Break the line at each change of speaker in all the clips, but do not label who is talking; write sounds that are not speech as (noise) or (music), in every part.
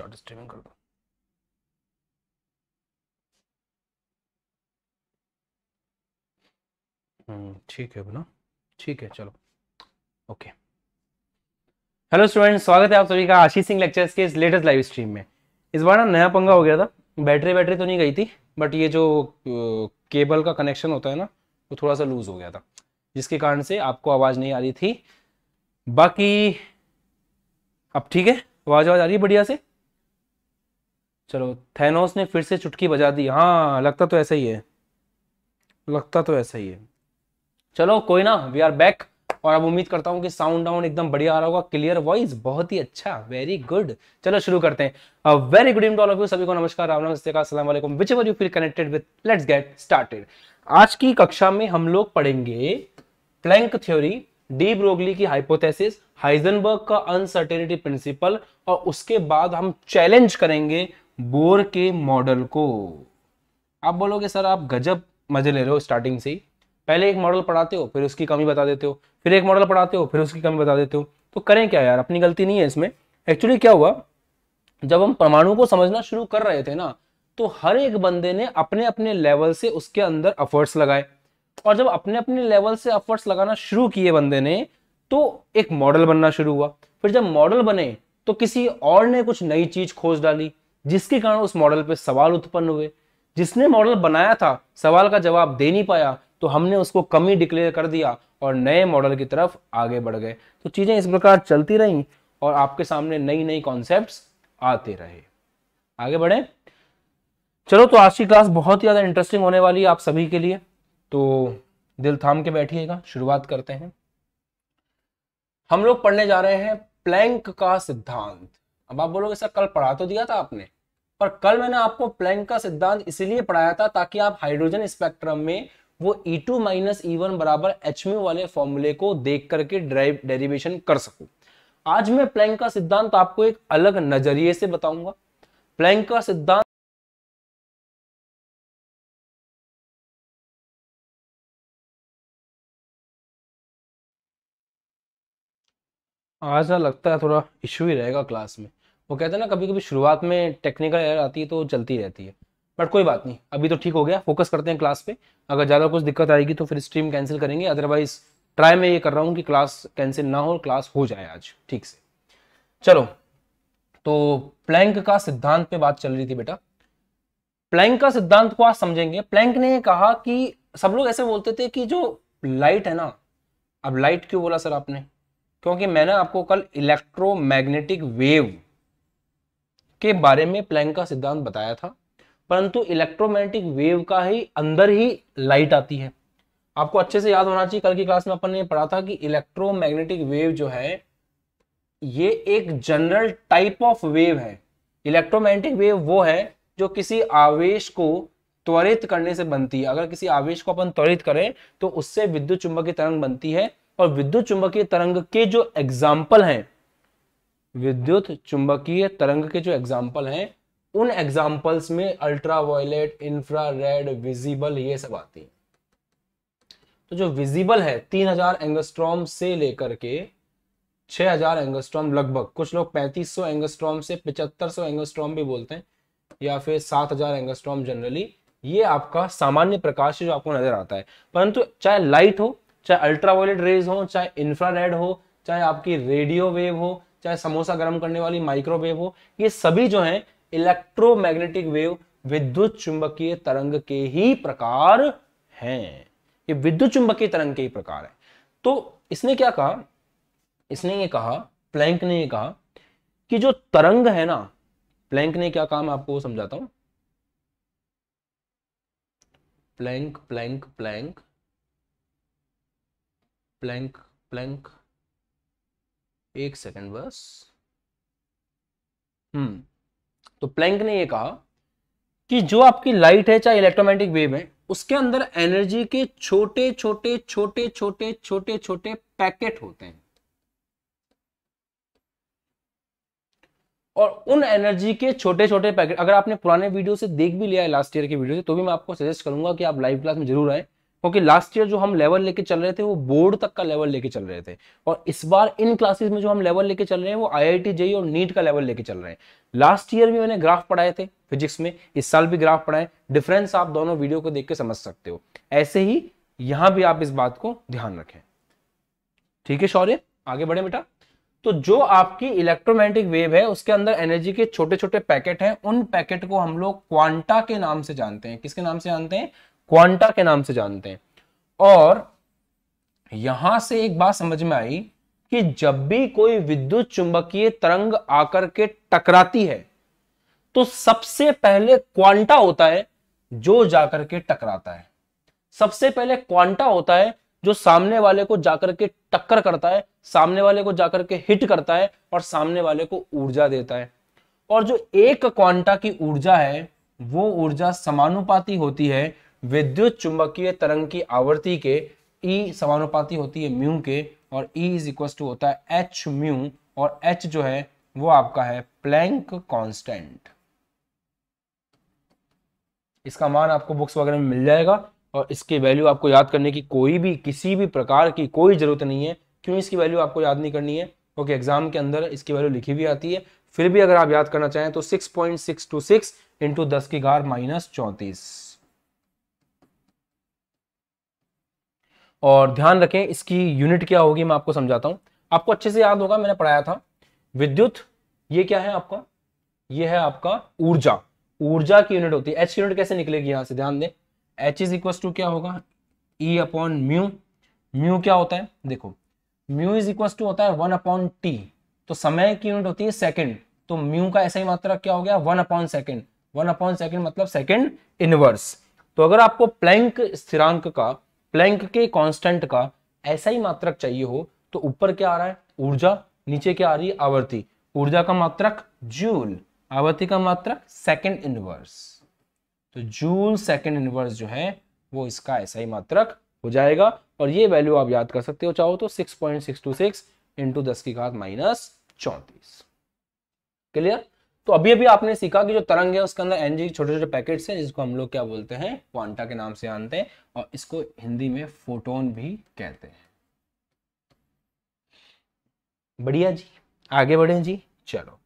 Start streaming कर दो हम्म, ठीक है बना ठीक है चलो ओके हेलो स्टूडेंट स्वागत है आप सभी का आशीष सिंह लेक्चर्स के इस लेटेस्ट लाइव स्ट्रीम में इस बार ना नया पंगा हो गया था बैटरी बैटरी तो नहीं गई थी बट ये जो केबल का कनेक्शन होता है ना वो थोड़ा सा लूज हो गया था जिसके कारण से आपको आवाज़ नहीं आ रही थी बाकी अब ठीक है आवाज़ आवाज़ आ रही है बढ़िया से चलो थैनोस ने फिर से चुटकी बजा दी हाँ लगता तो ऐसा ही है लगता तो ऐसा ही है चलो कोई ना वी आर बैक और अब उम्मीद करता हूँ कि साउंड डाउन एकदम बढ़िया आ रहा होगा क्लियर वॉइस बहुत ही अच्छा वेरी गुड चलो शुरू करते हैं very good evening all of you सभी को नमस्कार राम नाम का अस्सलाम which ever you feel connected with let's get started आज की कक्षा में हम लोग पढ़ेंगे प्लैंक थ्योरी डी ब्रोगली की हाइपोथेसिस हाइजनबर्ग का अनसर्टेनिटी प्रिंसिपल और उसके बाद हम चैलेंज करेंगे बोर के मॉडल को आप बोलोगे सर आप गजब मजे ले रहे हो स्टार्टिंग से ही पहले एक मॉडल पढ़ाते हो फिर उसकी कमी बता देते हो फिर एक मॉडल पढ़ाते हो फिर उसकी कमी बता देते हो तो करें क्या यार अपनी गलती नहीं है इसमें एक्चुअली क्या हुआ जब हम परमाणु को समझना शुरू कर रहे थे ना तो हर एक बंदे ने अपने अपने लेवल से उसके अंदर अफर्ट्स लगाए और जब अपने अपने लेवल से अफर्ट्स लगाना शुरू किए बंदे ने तो एक मॉडल बनना शुरू हुआ फिर जब मॉडल बने तो किसी और ने कुछ नई चीज खोज डाली जिसके कारण उस मॉडल पे सवाल उत्पन्न हुए जिसने मॉडल बनाया था सवाल का जवाब दे नहीं पाया तो हमने उसको कमी डिक्लेयर कर दिया और नए मॉडल की तरफ आगे बढ़ गए तो चीज़ें इस प्रकार चलती रहीं और आपके सामने नई नई कॉन्सेप्ट आते रहे आगे बढ़े चलो तो आज की क्लास बहुत ही ज़्यादा इंटरेस्टिंग होने वाली है आप सभी के लिए तो दिल थाम के बैठिएगा शुरुआत करते हैं हम लोग पढ़ने जा रहे हैं प्लैंक का सिद्धांत अब आप बोलोगे सर कल पढ़ा तो दिया था आपने पर कल मैंने आपको प्लैंक का सिद्धांत इसलिए पढ़ाया था ताकि आप हाइड्रोजन स्पेक्ट्रम में वो E two minus E one बराबर एच वाले फॉर्मूले को देख करके ड्राइव डेरिवेशन कर सकू आज मैं प्लैंक का सिद्धांत आपको एक अलग नजरिए से बताऊंगा प्लैंक का सिद्धांत आज लगता है थोड़ा इश्यू ही रहेगा क्लास में वो कहते हैं ना कभी कभी शुरुआत में टेक्निकल एयर आती है तो चलती रहती है बट कोई बात नहीं अभी तो ठीक हो गया फोकस करते हैं क्लास पे अगर ज़्यादा कुछ दिक्कत आएगी तो फिर स्ट्रीम कैंसिल करेंगे अदरवाइज ट्राई मैं ये कर रहा हूँ कि क्लास कैंसिल ना हो क्लास हो जाए आज ठीक से चलो तो प्लैंक का सिद्धांत पे बात चल रही थी बेटा प्लैंक का सिद्धांत को आज समझेंगे प्लैंक ने कहा कि सब लोग ऐसे बोलते थे कि जो लाइट है ना अब लाइट क्यों बोला सर आपने क्योंकि मैंने आपको कल इलेक्ट्रोमैग्नेटिक वेव के बारे में प्लैंक का सिद्धांत बताया था परंतु इलेक्ट्रोमैग्नेटिक वेव का ही अंदर ही लाइट आती है आपको अच्छे से याद होना चाहिए कल की क्लास में अपन ने पढ़ा था कि इलेक्ट्रोमैग्नेटिक वेव जो है ये एक जनरल टाइप ऑफ वेव है इलेक्ट्रोमैग्नेटिक वेव वो है जो किसी आवेश को त्वरित करने से बनती है अगर किसी आवेश को अपन त्वरित करें तो उससे विद्युत चुंबकीय तरंग बनती है और विद्युत चुंबकीय तरंग के जो एग्जाम्पल हैं विद्युत चुंबकीय तरंग के जो एग्जाम्पल हैं उन एग्जाम्पल्स में ultraviolet infrared visible ये सब आती हैं तो जो विजिबल है 3000 एंगस्ट्रॉम से लेकर के 6000 एंगस्ट्रॉम लगभग कुछ लोग 3500 एंगस्ट्रॉम से 7500 एंगस्ट्रॉम भी बोलते हैं या फिर 7000 एंगस्ट्रॉम जनरली ये आपका सामान्य प्रकाश जो आपको नजर आता है परंतु चाहे लाइट हो चाहे अल्ट्रावायलेट रेज हो चाहे इंफ्रारेड हो चाहे आपकी रेडियो वेव हो चाहे समोसा गर्म करने वाली माइक्रोवेव हो ये सभी जो है इलेक्ट्रोमैग्नेटिक वेव विद्युत चुंबकीय तरंग के ही प्रकार हैं ये विद्युत चुंबकीय तरंग के ही प्रकार है तो इसने क्या कहा इसने ये कहा प्लैंक ने ये कहा कि जो तरंग है ना प्लैंक ने क्या कहा मैं आपको समझाता हूं Planck Planck Planck Planck Planck एक सेकंड बस हम्म तो प्लैंक ने ये कहा कि जो आपकी लाइट है चाहे इलेक्ट्रोमैग्नेटिक वेव है उसके अंदर एनर्जी के छोटे छोटे छोटे छोटे छोटे छोटे पैकेट होते हैं और उन एनर्जी के छोटे छोटे पैकेट अगर आपने पुराने वीडियो से देख भी लिया है लास्ट ईयर के वीडियो से तो भी मैं आपको सजेस्ट करूंगा कि आप लाइव क्लास में जरूर आए क्योंकि लास्ट ईयर जो हम लेवल लेके चल रहे थे वो बोर्ड तक का लेवल लेके चल रहे थे और इस बार इन क्लासेस में जो हम लेवल लेके चल रहे हैं वो आईआईटी आई और नीट का लेवल लेके चल रहे हैं लास्ट ईयर भी मैंने ग्राफ पढ़ाए थे फिजिक्स में इस साल भी ग्राफ पढ़ाए डिफरेंस आप दोनों वीडियो को देख के समझ सकते हो ऐसे ही यहां भी आप इस बात को ध्यान रखें ठीक है शौर्य आगे बढ़े बेटा तो जो आपकी इलेक्ट्रोमैग्नेटिक वेव है उसके अंदर एनर्जी के छोटे छोटे पैकेट हैं उन पैकेट को हम लोग क्वांटा के नाम से जानते हैं किसके नाम से जानते हैं क्वांटा के नाम से जानते हैं और यहां से एक बात समझ में आई कि जब भी कोई विद्युत चुंबकीय तरंग आकर के टकराती है तो सबसे पहले क्वांटा होता है जो जाकर के टकराता है सबसे पहले क्वांटा होता है जो सामने वाले को जाकर के टक्कर करता है सामने वाले को जाकर के हिट करता है और सामने वाले को ऊर्जा देता है और जो एक क्वांटा की ऊर्जा है वो ऊर्जा समानुपाती होती है विद्युत चुंबकीय तरंग की आवृत्ति के ई e समानुपाती होती है म्यू के और ई इज इक्वल टू होता है एच म्यू और एच जो है वो आपका है प्लैंक कांस्टेंट इसका मान आपको बुक्स वगैरह में मिल जाएगा और इसकी वैल्यू आपको याद करने की कोई भी किसी भी प्रकार की कोई जरूरत नहीं है क्यों इसकी वैल्यू आपको याद नहीं करनी है क्योंकि एग्जाम के अंदर इसकी वैल्यू लिखी भी आती है फिर भी अगर आप याद करना चाहें तो six point six two six into दस की घर माइनस चौंतीस और ध्यान रखें इसकी यूनिट क्या होगी मैं आपको समझाता हूं आपको अच्छे से याद होगा मैंने पढ़ाया था विद्युत ये क्या है आपका ये है आपका ऊर्जा ऊर्जा की यूनिट होती है एच यूनिट कैसे निकलेगी यहां से ध्यान दें एच इज इक्वल टू क्या होगा ई अपॉन म्यू म्यू क्या होता है देखो म्यू इज इक्वल टू होता है वन अपॉन टी तो समय की यूनिट होती है सेकेंड तो म्यू का ऐसा ही मात्रा क्या हो गया one upon second one upon second मतलब सेकेंड इनवर्स तो अगर आपको प्लैंक स्थिरांक का प्लैंक के कांस्टेंट का ऐसा ही मात्रक चाहिए हो तो ऊपर क्या आ रहा है ऊर्जा नीचे क्या आ रही है आवर्ती ऊर्जा का मात्रक जूल आवर्ती का मात्रक सेकंड इनवर्स तो जूल सेकंड इनवर्स जो है वो इसका ऐसा ही मात्रक हो जाएगा और ये वैल्यू आप याद कर सकते हो चाहो तो six point six two six into दस की घात माइनस चौंतीस क्लियर तो अभी अभी आपने सीखा कि जो तरंग है उसके अंदर एनजी छोटे छोटे पैकेट्स हैं जिसको हम लोग क्या बोलते हैं क्वांटा के नाम से जानते हैं और इसको हिंदी में फोटोन भी कहते हैं बढ़िया जी आगे बढ़े जी चलो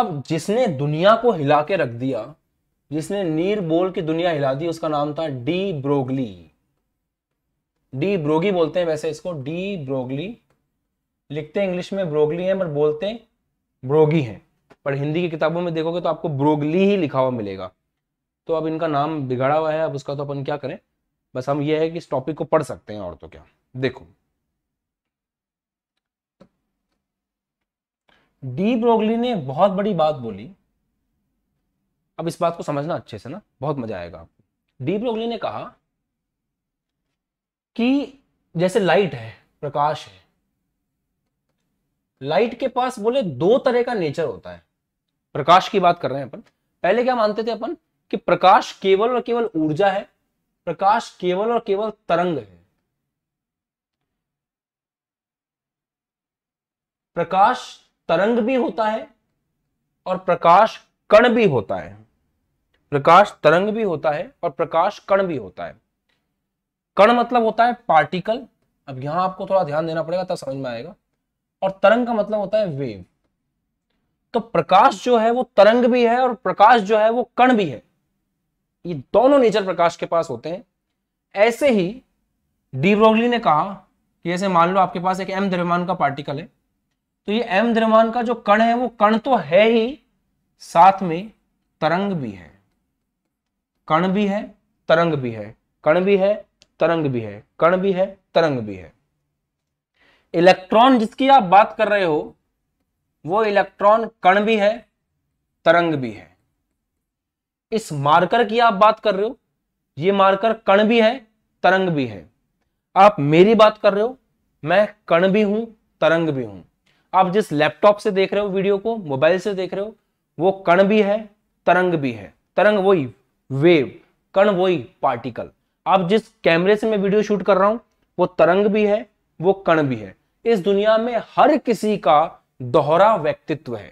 अब जिसने दुनिया को हिला के रख दिया जिसने नीर बोल की दुनिया हिला दी उसका नाम था डी ब्रोगली डी ब्रोगी बोलते हैं वैसे इसको डी ब्रोगली लिखते इंग्लिश में ब्रोगली है पर बोलते ब्रोगी हैं पर हिंदी की किताबों में देखोगे तो आपको ब्रोगली ही लिखा हुआ मिलेगा तो अब इनका नाम बिगड़ा हुआ है अब उसका तो अपन क्या करें बस हम ये है कि इस टॉपिक को पढ़ सकते हैं और तो क्या देखो डी ब्रोगली ने बहुत बड़ी बात बोली अब इस बात को समझना अच्छे से ना बहुत मजा आएगा आपको डी ब्रोगली ने कहा कि जैसे लाइट है प्रकाश है लाइट के पास बोले दो तरह का नेचर होता है प्रकाश की बात कर रहे हैं अपन पहले क्या मानते थे अपन कि प्रकाश केवल और केवल ऊर्जा है प्रकाश केवल और केवल तरंग है प्रकाश तरंग भी होता है और प्रकाश कण भी होता है प्रकाश तरंग भी होता है और प्रकाश कण भी होता है कण मतलब होता है पार्टिकल अब यहां आपको थोड़ा ध्यान देना पड़ेगा तब समझ में आएगा और तरंग का मतलब होता है वेव तो प्रकाश जो है वो तरंग भी है और प्रकाश जो है वो कण भी है ये दोनों नेचर प्रकाश के पास होते हैं ऐसे ही डीब्रोगली ने कहा कि जैसे मान लो आपके पास एक एम द्रव्यमान का पार्टिकल है तो ये एम द्रव्यमान का जो कण है वो कण तो है ही साथ में तरंग भी है कण भी है तरंग भी है कण भी है तरंग भी है कण भी है तरंग भी है इलेक्ट्रॉन जिसकी आप बात कर रहे हो वो इलेक्ट्रॉन कण भी है तरंग भी है इस मार्कर की आप बात कर रहे हो ये मार्कर कण भी है तरंग भी है आप मेरी बात कर रहे हो मैं कण भी हूं तरंग भी हूं आप जिस लैपटॉप से देख रहे हो वीडियो को मोबाइल से देख रहे हो वो कण भी है तरंग भी है तरंग वही वेव कण वही पार्टिकल आप जिस कैमरे से मैं वीडियो शूट कर रहा हूं वो तरंग भी है वो कण भी है इस दुनिया में हर किसी का दोहरा व्यक्तित्व है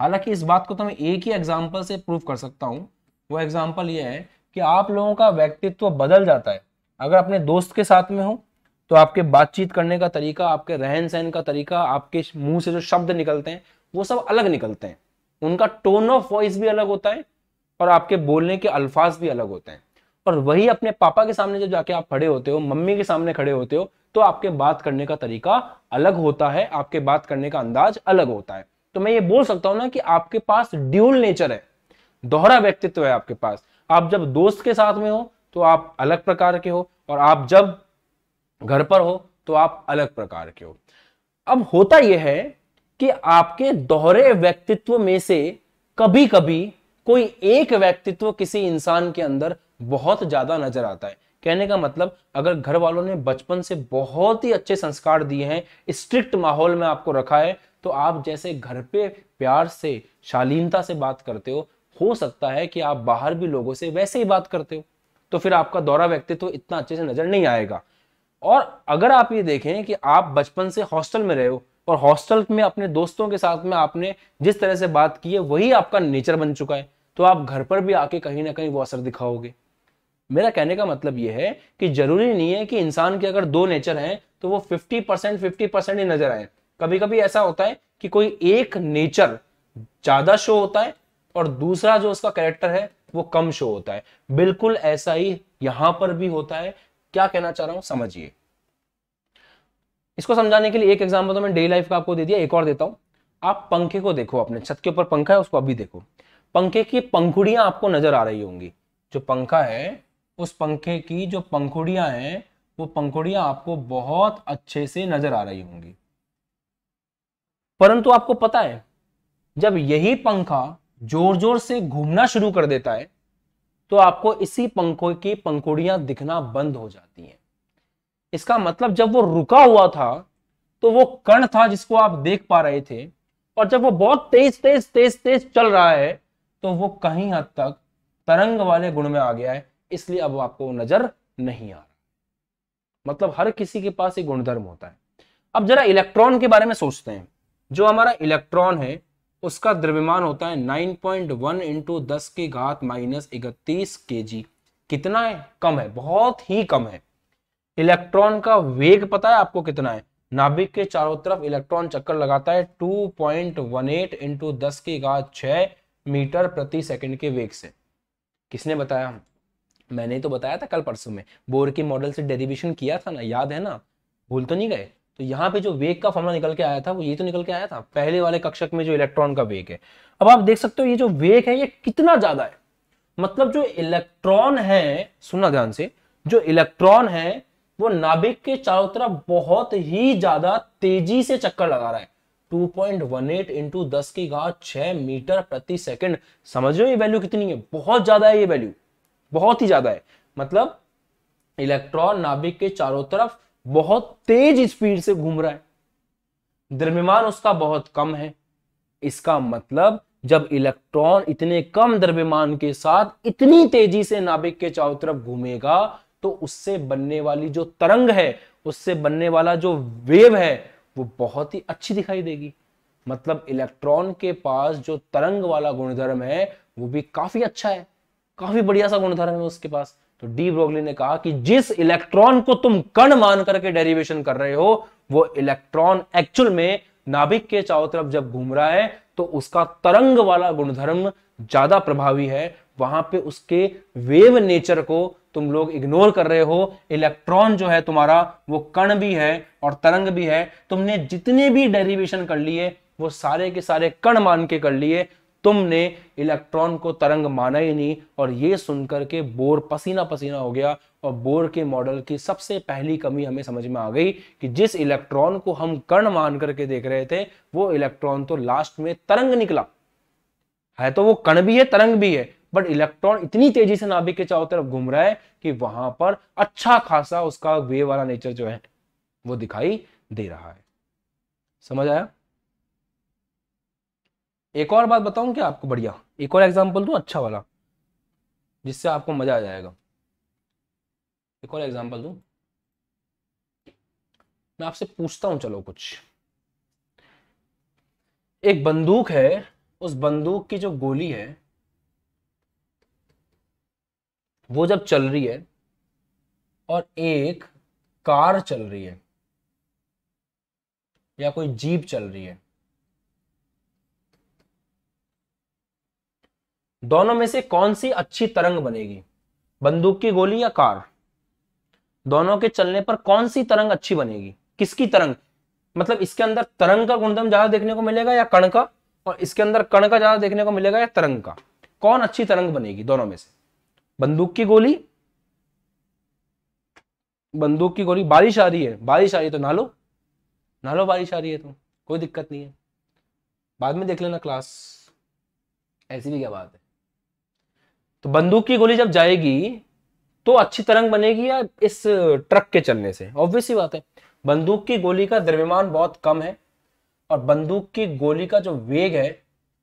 हालांकि इस बात को तो मैं एक ही एग्जाम्पल से प्रूव कर सकता हूँ वो एग्जाम्पल ये है कि आप लोगों का व्यक्तित्व बदल जाता है अगर अपने दोस्त के साथ में हो तो आपके बातचीत करने का तरीका आपके रहन सहन का तरीका आपके मुंह से जो शब्द निकलते हैं वो सब अलग निकलते हैं उनका टोन ऑफ वॉइस भी अलग होता है और आपके बोलने के अल्फाज भी अलग होते हैं और वही अपने पापा के सामने जब जाके आप खड़े होते हो मम्मी के सामने खड़े होते हो तो आपके बात करने का तरीका अलग होता है आपके बात करने का अंदाज अलग होता है तो मैं ये बोल सकता हूं ना कि आपके पास ड्यूल नेचर है दोहरा व्यक्तित्व है आपके पास आप जब दोस्त के साथ में हो तो आप अलग प्रकार के हो और आप जब घर पर हो तो आप अलग प्रकार के हो अब होता यह है कि आपके दोहरे व्यक्तित्व में से कभी कभी कोई एक व्यक्तित्व किसी इंसान के अंदर बहुत ज्यादा नजर आता है कहने का मतलब अगर घर वालों ने बचपन से बहुत ही अच्छे संस्कार दिए हैं स्ट्रिक्ट माहौल में आपको रखा है तो आप जैसे घर पे प्यार से शालीनता से बात करते हो हो सकता है कि आप बाहर भी लोगों से वैसे ही बात करते हो तो फिर आपका दौरा व्यक्तित्व तो इतना अच्छे से नजर नहीं आएगा और अगर आप ये देखें कि आप बचपन से हॉस्टल में रहे हो और हॉस्टल में अपने दोस्तों के साथ में आपने जिस तरह से बात की है वही आपका नेचर बन चुका है तो आप घर पर भी आके कहीं ना कहीं वो असर दिखाओगे मेरा कहने का मतलब यह है कि जरूरी नहीं है कि इंसान के अगर दो नेचर हैं तो वो 50 परसेंट फिफ्टी परसेंट ही नजर आए कभी कभी ऐसा होता है कि कोई एक नेचर ज्यादा शो होता है और दूसरा जो उसका कैरेक्टर है वो कम शो होता है बिल्कुल ऐसा ही यहां पर भी होता है क्या कहना चाह रहा हूं समझिए इसको समझाने के लिए एक एग्जाम्पल तो मैं डेली लाइफ का आपको दे दिया एक और देता हूं आप पंखे को देखो अपने छत के ऊपर पंखा है उसको अभी देखो पंखे की पंखुड़ियां आपको नजर आ रही होंगी जो पंखा है उस पंखे की जो पंखुड़ियां हैं वो पंखुड़ियां आपको बहुत अच्छे से नजर आ रही होंगी परंतु आपको पता है जब यही पंखा जोर जोर से घूमना शुरू कर देता है तो आपको इसी पंखों की पंखुड़ियां दिखना बंद हो जाती हैं इसका मतलब जब वो रुका हुआ था तो वो कण था जिसको आप देख पा रहे थे और जब वो बहुत तेज तेज तेज तेज चल रहा है तो वो कहीं हद तक तरंग वाले गुण में आ गया है इसलिए अब आपको नजर नहीं आ रहा मतलब हर किसी के पास एक गुणधर्म होता है अब जरा इलेक्ट्रॉन के बारे में सोचते हैं जो हमारा इलेक्ट्रॉन है उसका द्रव्यमान होता है 9.1 पॉइंट वन इंटू दस के घात माइनस इकतीस के जी कितना है कम है बहुत ही कम है इलेक्ट्रॉन का वेग पता है आपको कितना है नाभिक के चारों तरफ इलेक्ट्रॉन चक्कर लगाता है 2.18 पॉइंट वन एट इंटू दस के घात छह मीटर प्रति सेकंड के वेग से किसने बताया हम मैंने तो बताया था कल परसों में बोर के मॉडल से डेरिवेशन किया था ना याद है ना भूल तो नहीं गए तो यहाँ पे जो वेग का फॉर्मला निकल के आया था वो ये तो निकल के आया था पहले वाले कक्षक में जो इलेक्ट्रॉन का वेग है अब आप देख सकते हो ये जो वेग है ये कितना ज्यादा है मतलब जो इलेक्ट्रॉन है सुनना ध्यान से जो इलेक्ट्रॉन है वो नाभिक के चारों तरफ बहुत ही ज्यादा तेजी से चक्कर लगा रहा है 2.18 इंटू दस की घात 6 मीटर प्रति सेकंड समझ रहे हो ये वैल्यू कितनी है बहुत ज्यादा है ये वैल्यू बहुत ही ज्यादा है मतलब इलेक्ट्रॉन नाभिक के चारों तरफ बहुत तेज स्पीड से घूम रहा है द्रव्यमान उसका बहुत कम है इसका मतलब जब इलेक्ट्रॉन इतने कम द्रव्यमान के साथ इतनी तेजी से नाभिक के चारों तरफ घूमेगा तो उससे बनने वाली जो तरंग है उससे बनने वाला जो वेव है वो बहुत ही अच्छी दिखाई देगी मतलब इलेक्ट्रॉन के पास जो तरंग वाला गुणधर्म है वो भी काफी अच्छा है काफी बढ़िया सा गुणधर्म है उसके पास तो डी ब्रोगली ने कहा कि जिस इलेक्ट्रॉन को तुम कण मान करके डेरिवेशन कर रहे हो वो इलेक्ट्रॉन एक्चुअल में नाभिक के चारों तरफ जब घूम रहा है तो उसका तरंग वाला गुणधर्म ज्यादा प्रभावी है वहां पे उसके वेव नेचर को तुम लोग इग्नोर कर रहे हो इलेक्ट्रॉन जो है तुम्हारा वो कण भी है और तरंग भी है तुमने जितने भी डेरिवेशन कर लिए वो सारे के सारे कण मान के कर लिए तुमने इलेक्ट्रॉन को तरंग माना ही नहीं और ये सुनकर के बोर पसीना पसीना हो गया और बोर के मॉडल की सबसे पहली कमी हमें समझ में आ गई कि जिस इलेक्ट्रॉन को हम कर्ण मान करके देख रहे थे वो इलेक्ट्रॉन तो लास्ट में तरंग निकला है तो वो कण भी है तरंग भी है बट इलेक्ट्रॉन इतनी तेजी से नाभिक के चारों तरफ घूम रहा है कि वहां पर अच्छा खासा उसका वे वाला नेचर जो है वो दिखाई दे रहा है समझ आया एक और बात बताऊं क्या आपको बढ़िया एक और एग्जाम्पल दू अच्छा वाला जिससे आपको मज़ा आ जाएगा एक और एग्जाम्पल दू मैं आपसे पूछता हूं चलो कुछ एक बंदूक है उस बंदूक की जो गोली है वो जब चल रही है और एक कार चल रही है या कोई जीप चल रही है दोनों में से कौन सी अच्छी तरंग बनेगी बंदूक की गोली या कार दोनों के चलने पर कौन सी तरंग अच्छी बनेगी किसकी तरंग मतलब इसके अंदर तरंग का गुणधर्म ज्यादा देखने को मिलेगा या कण का और इसके अंदर कण का ज्यादा देखने को मिलेगा या तरंग का कौन अच्छी तरंग बनेगी दोनों में से बंदूक की गोली बंदूक की गोली बारिश आ रही है बारिश आ रही है तो नालो नालो बारिश आ रही है तो कोई दिक्कत नहीं है बाद में देख लेना क्लास ऐसी भी क्या बात है तो बंदूक की गोली जब जाएगी तो अच्छी तरंग बनेगी या इस ट्रक के चलने से ऑब्वियस ही बात है बंदूक की गोली का द्रव्यमान बहुत कम है और बंदूक की गोली का जो वेग है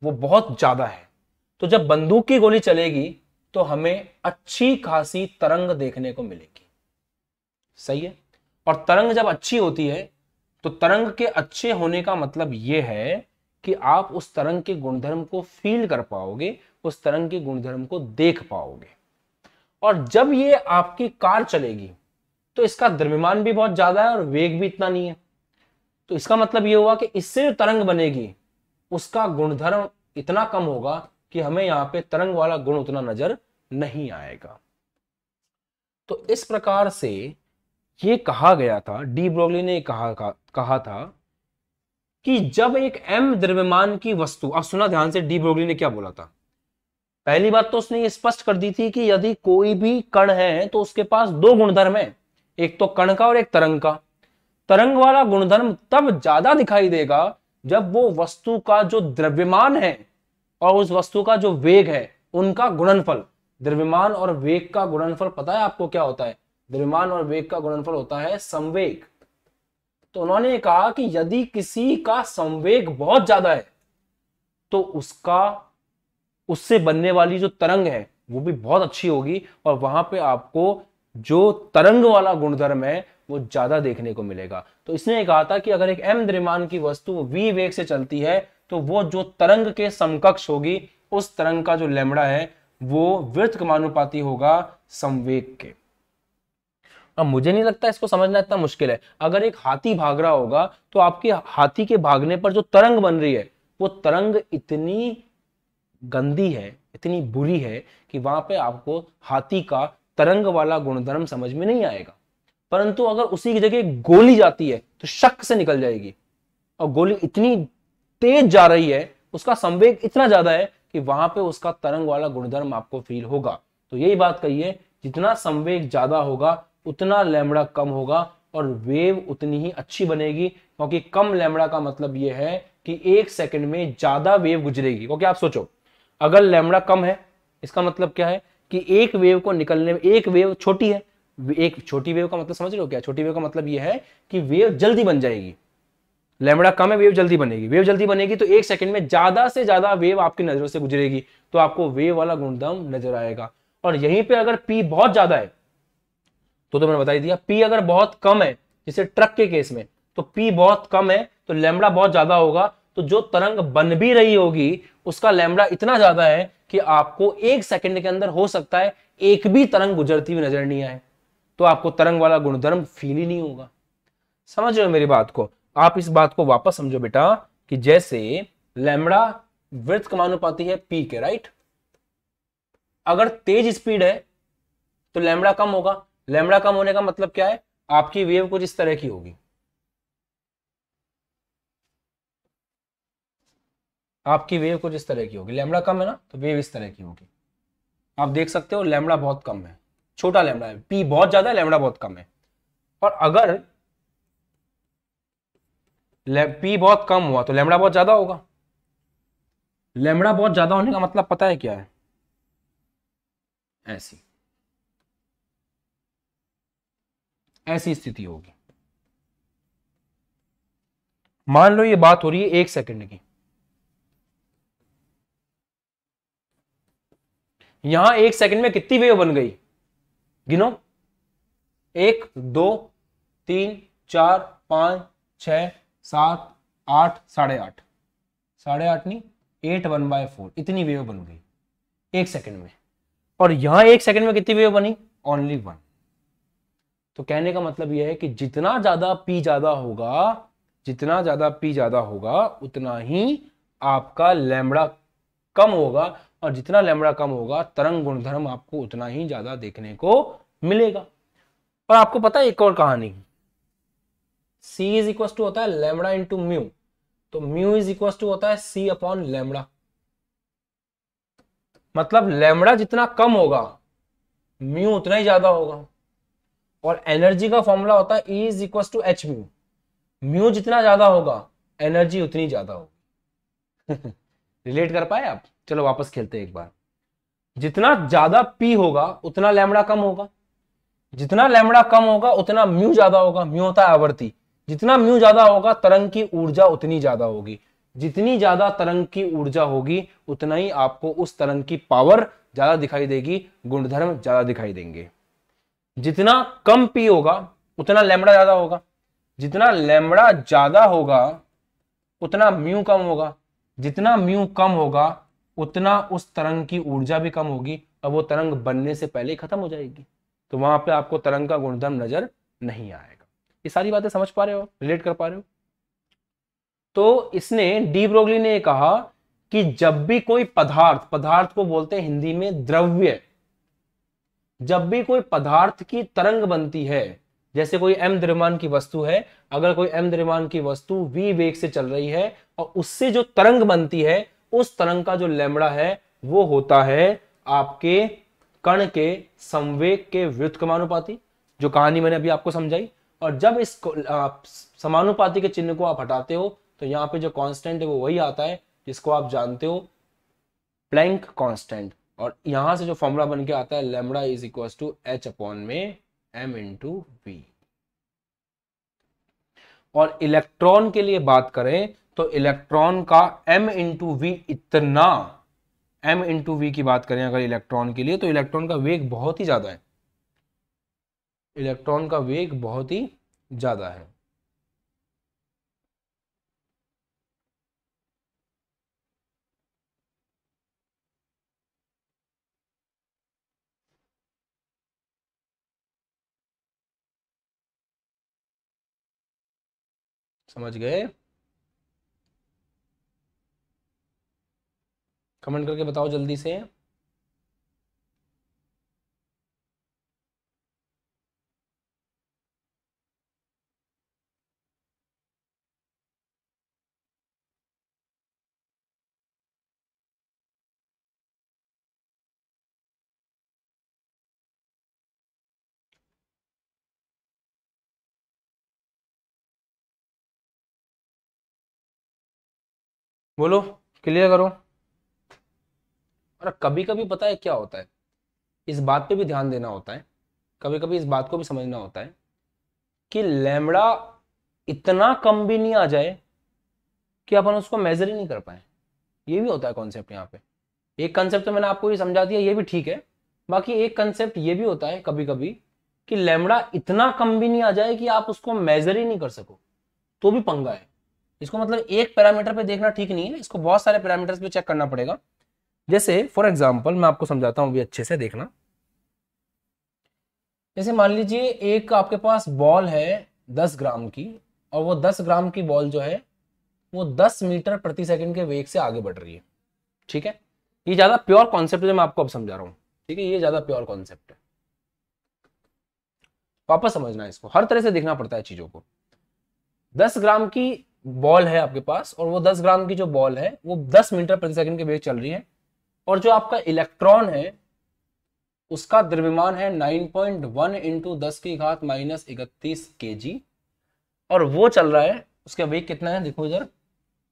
वो बहुत ज्यादा है तो जब बंदूक की गोली चलेगी तो हमें अच्छी खासी तरंग देखने को मिलेगी सही है और तरंग जब अच्छी होती है तो तरंग के अच्छे होने का मतलब यह है कि आप उस तरंग के गुणधर्म को फील कर पाओगे उस तरंग के गुणधर्म को देख पाओगे और जब ये आपकी कार चलेगी तो इसका द्रव्यमान भी बहुत ज्यादा है और वेग भी इतना नहीं है तो इसका मतलब ये हुआ कि इससे जो तरंग बनेगी उसका गुणधर्म इतना कम होगा कि हमें यहाँ पे तरंग वाला गुण उतना नजर नहीं आएगा तो इस प्रकार से ये कहा गया था डी ब्रोगली ने कहा, कहा था कि जब एक एम द्रव्यमान की वस्तु अब सुना ध्यान से डी ब्रोगली ने क्या बोला था पहली बात तो उसने ये स्पष्ट कर दी थी कि यदि कोई भी कण है तो उसके पास दो गुणधर्म है एक तो कण का और एक तरंग का तरंग वाला गुणधर्म तब ज्यादा दिखाई देगा जब वो वस्तु का जो द्रव्यमान है और उस वस्तु का जो वेग है उनका गुणनफल द्रव्यमान और वेग का गुणनफल पता है आपको क्या होता है द्रव्यमान और वेग का गुणनफल होता है संवेग तो उन्होंने कहा कि यदि किसी का संवेग बहुत ज्यादा है तो उसका उससे बनने वाली जो तरंग है वो भी बहुत अच्छी होगी और वहां पे आपको जो तरंग वाला गुणधर्म है वो ज्यादा देखने को मिलेगा तो इसने कहा था कि अगर एक एम द्रिमान की वस्तु वी वेग से चलती है तो वो जो तरंग के समकक्ष होगी उस तरंग का जो लेमड़ा है वो वृत्त कमानुपाती होगा संवेग के अब मुझे नहीं लगता इसको समझना इतना मुश्किल है अगर एक हाथी भाग रहा होगा तो आपके हाथी के भागने पर जो तरंग बन रही है वो तरंग इतनी गंदी है इतनी बुरी है कि वहां पे आपको हाथी का तरंग वाला गुणधर्म समझ में नहीं आएगा परंतु अगर उसी की जगह गोली जाती है तो शक से निकल जाएगी और गोली इतनी तेज जा रही है उसका संवेग इतना ज्यादा है कि वहां पे उसका तरंग वाला गुणधर्म आपको फील होगा तो यही बात कही है जितना संवेग ज्यादा होगा उतना लैमड़ा कम होगा और वेव उतनी ही अच्छी बनेगी क्योंकि कम लैमड़ा का मतलब यह है कि एक सेकंड में ज्यादा वेव गुजरेगी क्योंकि आप सोचो अगर लेमड़ा कम है इसका मतलब क्या है कि एक वेव को निकलने में एक वेव छोटी है एक छोटी वेव का मतलब समझ रहे हो क्या छोटी वेव का मतलब यह है कि वेव जल्दी बन जाएगी लेमड़ा कम है वेव जल्दी बनेगी वेव जल्दी बनेगी तो एक सेकंड में ज्यादा से ज्यादा वेव आपकी नजरों से गुजरेगी तो आपको वेव वाला गुणधर्म नजर आएगा और यहीं पे अगर पी बहुत ज्यादा है तो तो मैंने बताई दिया पी अगर बहुत कम है जैसे ट्रक के केस में तो पी बहुत कम है तो लेमड़ा बहुत ज्यादा होगा तो जो तरंग बन भी रही होगी उसका लैमडा इतना ज्यादा है कि आपको एक सेकंड के अंदर हो सकता है एक भी तरंग गुजरती हुई नजर नहीं आए तो आपको तरंग वाला गुणधर्म फील ही नहीं होगा समझ रहे हो मेरी बात को आप इस बात को वापस समझो बेटा कि जैसे लैमड़ा वृत्त कमानुपाती है पी के राइट अगर तेज स्पीड है तो लैमड़ा कम होगा लैमड़ा कम होने का मतलब क्या है आपकी वेव कुछ इस तरह की होगी आपकी वेव कुछ इस तरह की होगी लेमड़ा कम है ना तो वेव इस तरह की होगी आप देख सकते हो लेमड़ा बहुत कम है छोटा लेमड़ा है पी बहुत ज्यादा है लेमड़ा बहुत कम है और अगर पी बहुत कम हुआ तो लेमड़ा बहुत ज्यादा होगा लेमड़ा बहुत ज्यादा होने का मतलब पता है क्या है ऐसी ऐसी स्थिति होगी मान लो ये बात हो रही है एक सेकंड की यहां एक सेकंड में कितनी वेव बन गई गिनो एक दो तीन चार पांच छ सात आठ साढ़े आठ साढ़े आठ नहीं एट वन बाय फोर इतनी वेव बन गई एक सेकंड में और यहां एक सेकंड में कितनी वेव बनी ओनली वन तो कहने का मतलब यह है कि जितना ज्यादा पी ज्यादा होगा जितना ज्यादा पी ज्यादा होगा उतना ही आपका लैमड़ा कम होगा और जितना लेमड़ा कम होगा तरंग गुणधर्म आपको उतना ही ज्यादा देखने को मिलेगा और आपको पता है एक और कहानी सी इज इक्व टू होता है लेमड़ा इंटू म्यू तो म्यू इज इक्व टू होता है सी अपॉन लेमड़ा मतलब लेमड़ा जितना कम होगा म्यू उतना ही ज्यादा होगा और एनर्जी का फॉर्मूला होता है is equal to h mu mu जितना ज्यादा होगा एनर्जी उतनी ज्यादा होगी रिलेट (laughs) कर पाए आप चलो वापस खेलते हैं एक बार जितना ज्यादा पी होगा उतना लैमड़ा कम होगा जितना लैमड़ा कम होगा उतना म्यू ज्यादा होगा म्यू होता है आवृत्ति जितना म्यू ज्यादा होगा तरंग की ऊर्जा उतनी ज्यादा होगी जितनी ज्यादा तरंग की ऊर्जा होगी उतना ही आपको उस तरंग की पावर ज्यादा दिखाई देगी गुणधर्म ज्यादा दिखाई देंगे जितना कम पी होगा उतना लैमड़ा ज्यादा होगा जितना लैमड़ा ज्यादा होगा उतना म्यू कम होगा जितना म्यू कम होगा उतना उस तरंग की ऊर्जा भी कम होगी और वो तरंग बनने से पहले ही खत्म हो जाएगी तो वहां पे आपको तरंग का गुणधर्म नजर नहीं आएगा ये सारी बातें समझ पा रहे हो रिलेट कर पा रहे हो तो इसने डी ब्रोगली ने कहा कि जब भी कोई पदार्थ पदार्थ को बोलते हैं हिंदी में द्रव्य जब भी कोई पदार्थ की तरंग बनती है जैसे कोई एम द्रव्यमान की वस्तु है अगर कोई एम द्रव्यमान की वस्तु वी वेग से चल रही है और उससे जो तरंग बनती है उस तरंग का जो लेमड़ा है वो होता है आपके कण के संवेग के व्युत कमानुपाती जो कहानी मैंने अभी आपको समझाई और जब इस समानुपाती के चिन्ह को आप हटाते हो तो यहाँ पे जो कांस्टेंट है वो वही आता है जिसको आप जानते हो प्लैंक कांस्टेंट और यहां से जो फॉर्मूला बन के आता है lambda is equal to h upon में एम टू वी और इलेक्ट्रॉन के लिए बात करें तो इलेक्ट्रॉन का m इंटू वी इतना m इंटू वी की बात करें अगर इलेक्ट्रॉन के लिए तो इलेक्ट्रॉन का वेग बहुत ही ज़्यादा है इलेक्ट्रॉन का वेग बहुत ही ज़्यादा है समझ गए कमेंट करके बताओ जल्दी से बोलो क्लियर करो और कभी कभी पता है क्या होता है इस बात पे भी ध्यान देना होता है कभी कभी इस बात को भी समझना होता है कि लैमड़ा इतना कम भी नहीं आ जाए कि अपन उसको मेजर ही नहीं कर पाए ये भी होता है कॉन्सेप्ट यहाँ पे एक कंसेप्ट तो मैंने आपको ये समझा दिया ये भी ठीक है बाकी एक कंसेप्ट ये भी होता है कभी कभी कि लेमड़ा इतना कम भी नहीं आ जाए कि आप उसको मेजर ही नहीं कर सको तो भी पंगा है इसको मतलब एक पैरामीटर पे देखना ठीक नहीं है इसको बहुत सारे पैरामीटर्स पे चेक करना पड़ेगा जैसे फॉर एग्जाम्पल मैं आपको समझाता हूँ भी अच्छे से देखना जैसे मान लीजिए एक आपके पास बॉल है दस ग्राम की और वो दस ग्राम की बॉल जो है वो दस मीटर प्रति सेकंड के वेग से आगे बढ़ रही है ठीक है ये ज्यादा प्योर कॉन्सेप्ट जो मैं आपको अब समझा रहा हूँ ठीक है ये ज्यादा प्योर कॉन्सेप्ट है वापस समझना है इसको हर तरह से देखना पड़ता है चीजों को दस ग्राम की बॉल है आपके पास और वो दस ग्राम की जो बॉल है वो दस मीटर प्रति सेकंड के वेग चल रही है और जो आपका इलेक्ट्रॉन है उसका द्रव्यमान है 9.1 पॉइंट वन इंटू दस की घात माइनस इकतीस के और वो चल रहा है उसका वेग कितना है देखो इधर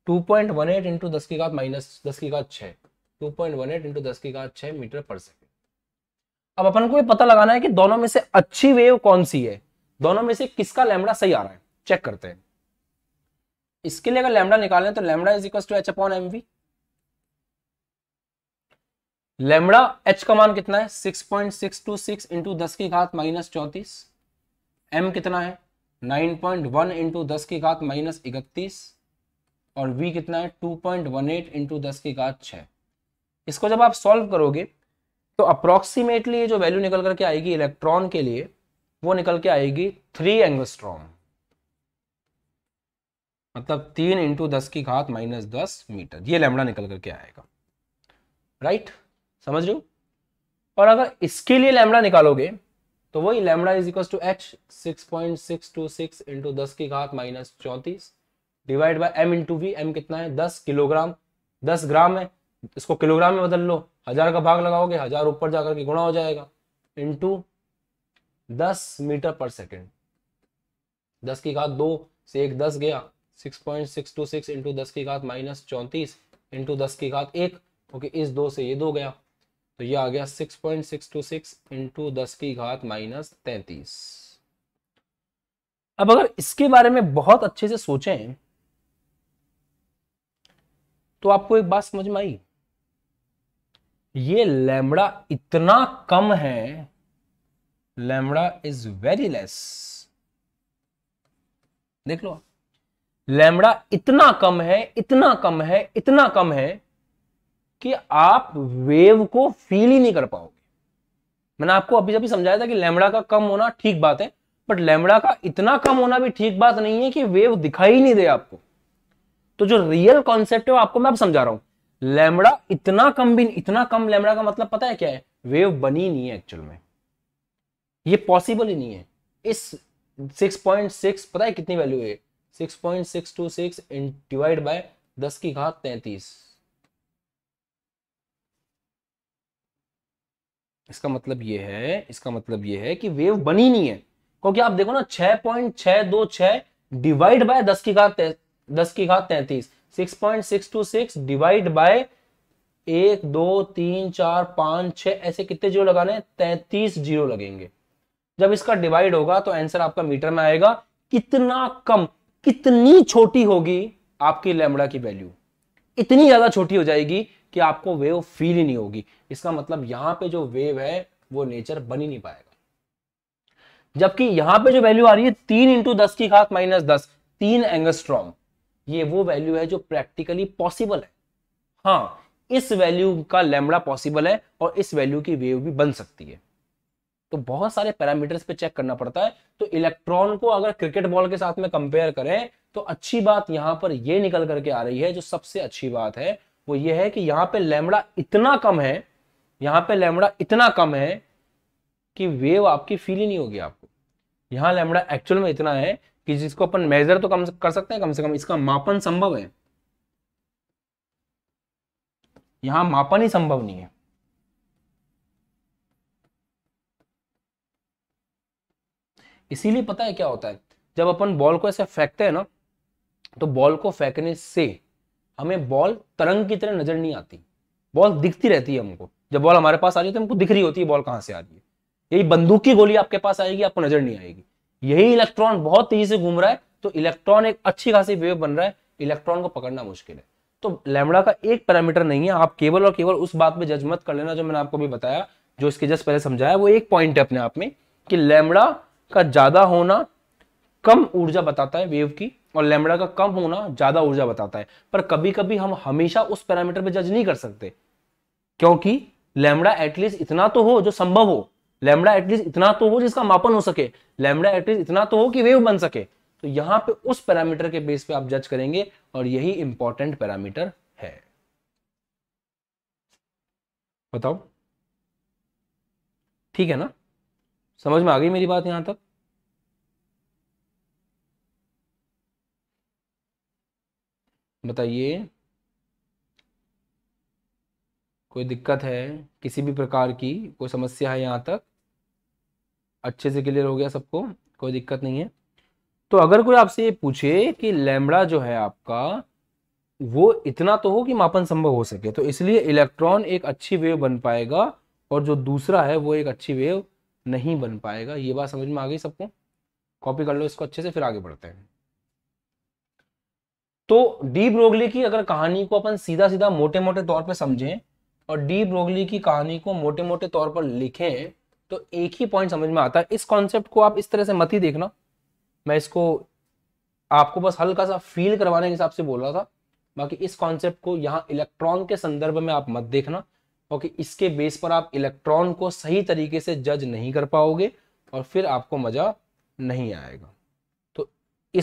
2.18 पॉइंट वन एट इंटू दस की घात माइनस दस की घात छः two point one eight into दस की घात छः मीटर पर सेकेंड अब अपन को ये पता लगाना है कि दोनों में से अच्छी वेव कौन सी है दोनों में से किसका लैमडा सही आ रहा है चेक करते हैं इसके लिए अगर लैमडा निकालें तो lambda is equal to h upon m v lambda h का मान कितना है six point six two six into दस की घात माइनस चौतीस एम कितना है नाइन पॉइंट वन इंटू दस की घात माइनस इकतीस और वी कितना है two point one eight into दस की घात छः इसको जब आप सॉल्व करोगे तो अप्रॉक्सीमेटली ये जो वैल्यू निकल करके आएगी इलेक्ट्रॉन के लिए वो निकल के आएगी थ्री एंगस्ट्रॉम मतलब तीन इंटू दस की घात माइनस दस मीटर ये लेमड़ा निकल करके आएगा राइट right? समझ रहे हो और अगर इसके लिए लैमडा निकालोगे तो वही lambda is equal to h six point six two six into दस की घात माइनस चौंतीस divide by m into v m कितना है दस किलोग्राम दस ग्राम है इसको किलोग्राम में बदल लो हजार का भाग लगाओगे हजार ऊपर जाकर के गुणा हो जाएगा इंटू दस मीटर पर सेकेंड दस की घात दो से एक दस गया six point six two six into दस की घात माइनस चौंतीस इंटू दस की घात एक ओके इस दो से ये दो गया तो ये आ गया 6.626 इंटू दस की घात माइनस तैतीस अब अगर इसके बारे में बहुत अच्छे से सोचें तो आपको एक बात समझ में आई ये लैमड़ा इतना कम है लैमड़ा इज वेरी लेस देख लो लैमड़ा इतना कम है इतना कम है इतना कम है कि आप वेव को फील ही नहीं कर पाओगे मैंने आपको अभी अभी समझाया था कि लेमड़ा का कम होना ठीक बात है बट लेमड़ा का इतना कम होना भी ठीक बात नहीं है कि वेव दिखाई नहीं दे आपको तो जो रियल कॉन्सेप्ट है वो आपको मैं अब समझा रहा हूं लेमड़ा इतना कम भी इतना कम लेमड़ा का मतलब पता है क्या है वेव बनी नहीं है एक्चुअल में ये पॉसिबल ही नहीं है इस 6.6 पता है कितनी वैल्यू है 6.626 डिवाइड बाय 10 की घात तैतीस इसका मतलब ये है इसका मतलब ये है कि वेव बनी नहीं है क्योंकि आप देखो ना छह पॉइंट छह दो छह डिवाइड बाय दस की घात दस की घात तैतीस six point six two six divide by एक दो तीन चार पांच छह ऐसे कितने जीरो लगाने हैं तैतीस जीरो लगेंगे जब इसका डिवाइड होगा तो आंसर आपका मीटर में आएगा कितना कम कितनी छोटी होगी आपकी लेमड़ा की वैल्यू इतनी ज़्यादा छोटी हो जाएगी कि आपको वेव फील ही नहीं होगी इसका मतलब यहां पे जो वेव है वो नेचर बन ही नहीं पाएगा जबकि यहां पे जो वैल्यू आ रही है तीन इंटू दस की घात माइनस दस तीन एंगस्ट्रॉम ये वो वैल्यू है जो प्रैक्टिकली पॉसिबल है हाँ इस वैल्यू का लेमड़ा पॉसिबल है और इस वैल्यू की वेव भी बन सकती है तो बहुत सारे पैरामीटर्स पे चेक करना पड़ता है तो इलेक्ट्रॉन को अगर क्रिकेट बॉल के साथ में कंपेयर करें तो अच्छी बात यहां पर यह निकल करके आ रही है जो सबसे अच्छी बात है वो ये है कि यहां पे लेमड़ा इतना कम है यहां पे लेमड़ा इतना कम है कि वेव आपकी फील ही नहीं होगी आपको यहां लेमड़ा एक्चुअल में इतना है कि जिसको अपन मेजर तो कम कर सकते हैं कम से कम इसका मापन संभव है यहां मापन ही संभव नहीं है इसीलिए पता है क्या होता है जब अपन बॉल को ऐसे फेंकते हैं ना तो बॉल को फेंकने से हमें बॉल तरंग की तरह नजर नहीं आती बॉल दिखती रहती है हमको जब बॉल हमारे पास आ रही है तो हमको दिख रही होती है बॉल कहां से आ रही है यही बंदूक की गोली आपके पास आएगी आपको नजर नहीं आएगी यही इलेक्ट्रॉन बहुत तेजी से घूम रहा है तो इलेक्ट्रॉन एक अच्छी खासी वेव बन रहा है इलेक्ट्रॉन को पकड़ना मुश्किल है तो लेमड़ा का एक पैरामीटर नहीं है आप केवल और केवल उस बात में जजमत कर लेना जो मैंने आपको भी बताया जो इसके जस्ट पहले समझाया वो एक पॉइंट है अपने आप में कि लेमड़ा का ज्यादा होना कम ऊर्जा बताता है वेव की और लेमड़ा का कम होना ज्यादा ऊर्जा बताता है पर कभी कभी हम हमेशा उस पैरामीटर पर जज नहीं कर सकते क्योंकि लेमड़ा एटलीस्ट इतना तो हो जो संभव हो लेमड़ा एटलीस्ट इतना तो हो जिसका मापन हो सके लेमड़ा एटलीस्ट इतना तो हो कि वेव बन सके तो यहां पे उस पैरामीटर के बेस पे आप जज करेंगे और यही इंपॉर्टेंट पैरामीटर है बताओ ठीक है ना समझ में आ गई मेरी बात यहां तक बताइए कोई दिक्कत है किसी भी प्रकार की कोई समस्या है यहाँ तक अच्छे से क्लियर हो गया सबको कोई दिक्कत नहीं है तो अगर कोई आपसे ये पूछे कि लैमड़ा जो है आपका वो इतना तो हो कि मापन संभव हो सके तो इसलिए इलेक्ट्रॉन एक अच्छी वेव बन पाएगा और जो दूसरा है वो एक अच्छी वेव नहीं बन पाएगा ये बात समझ में आ गई सबको कॉपी कर लो इसको अच्छे से फिर आगे बढ़ते हैं तो डी ब्रोगली की अगर कहानी को अपन सीधा सीधा मोटे मोटे तौर पर समझें और डी ब्रोगली की कहानी को मोटे मोटे तौर पर लिखें तो एक ही पॉइंट समझ में आता है इस कॉन्सेप्ट को आप इस तरह से मत ही देखना मैं इसको आपको बस हल्का सा फील करवाने के हिसाब से बोल रहा था बाकी इस कॉन्सेप्ट को यहाँ इलेक्ट्रॉन के संदर्भ में आप मत देखना क्योंकि इसके बेस पर आप इलेक्ट्रॉन को सही तरीके से जज नहीं कर पाओगे और फिर आपको मज़ा नहीं आएगा तो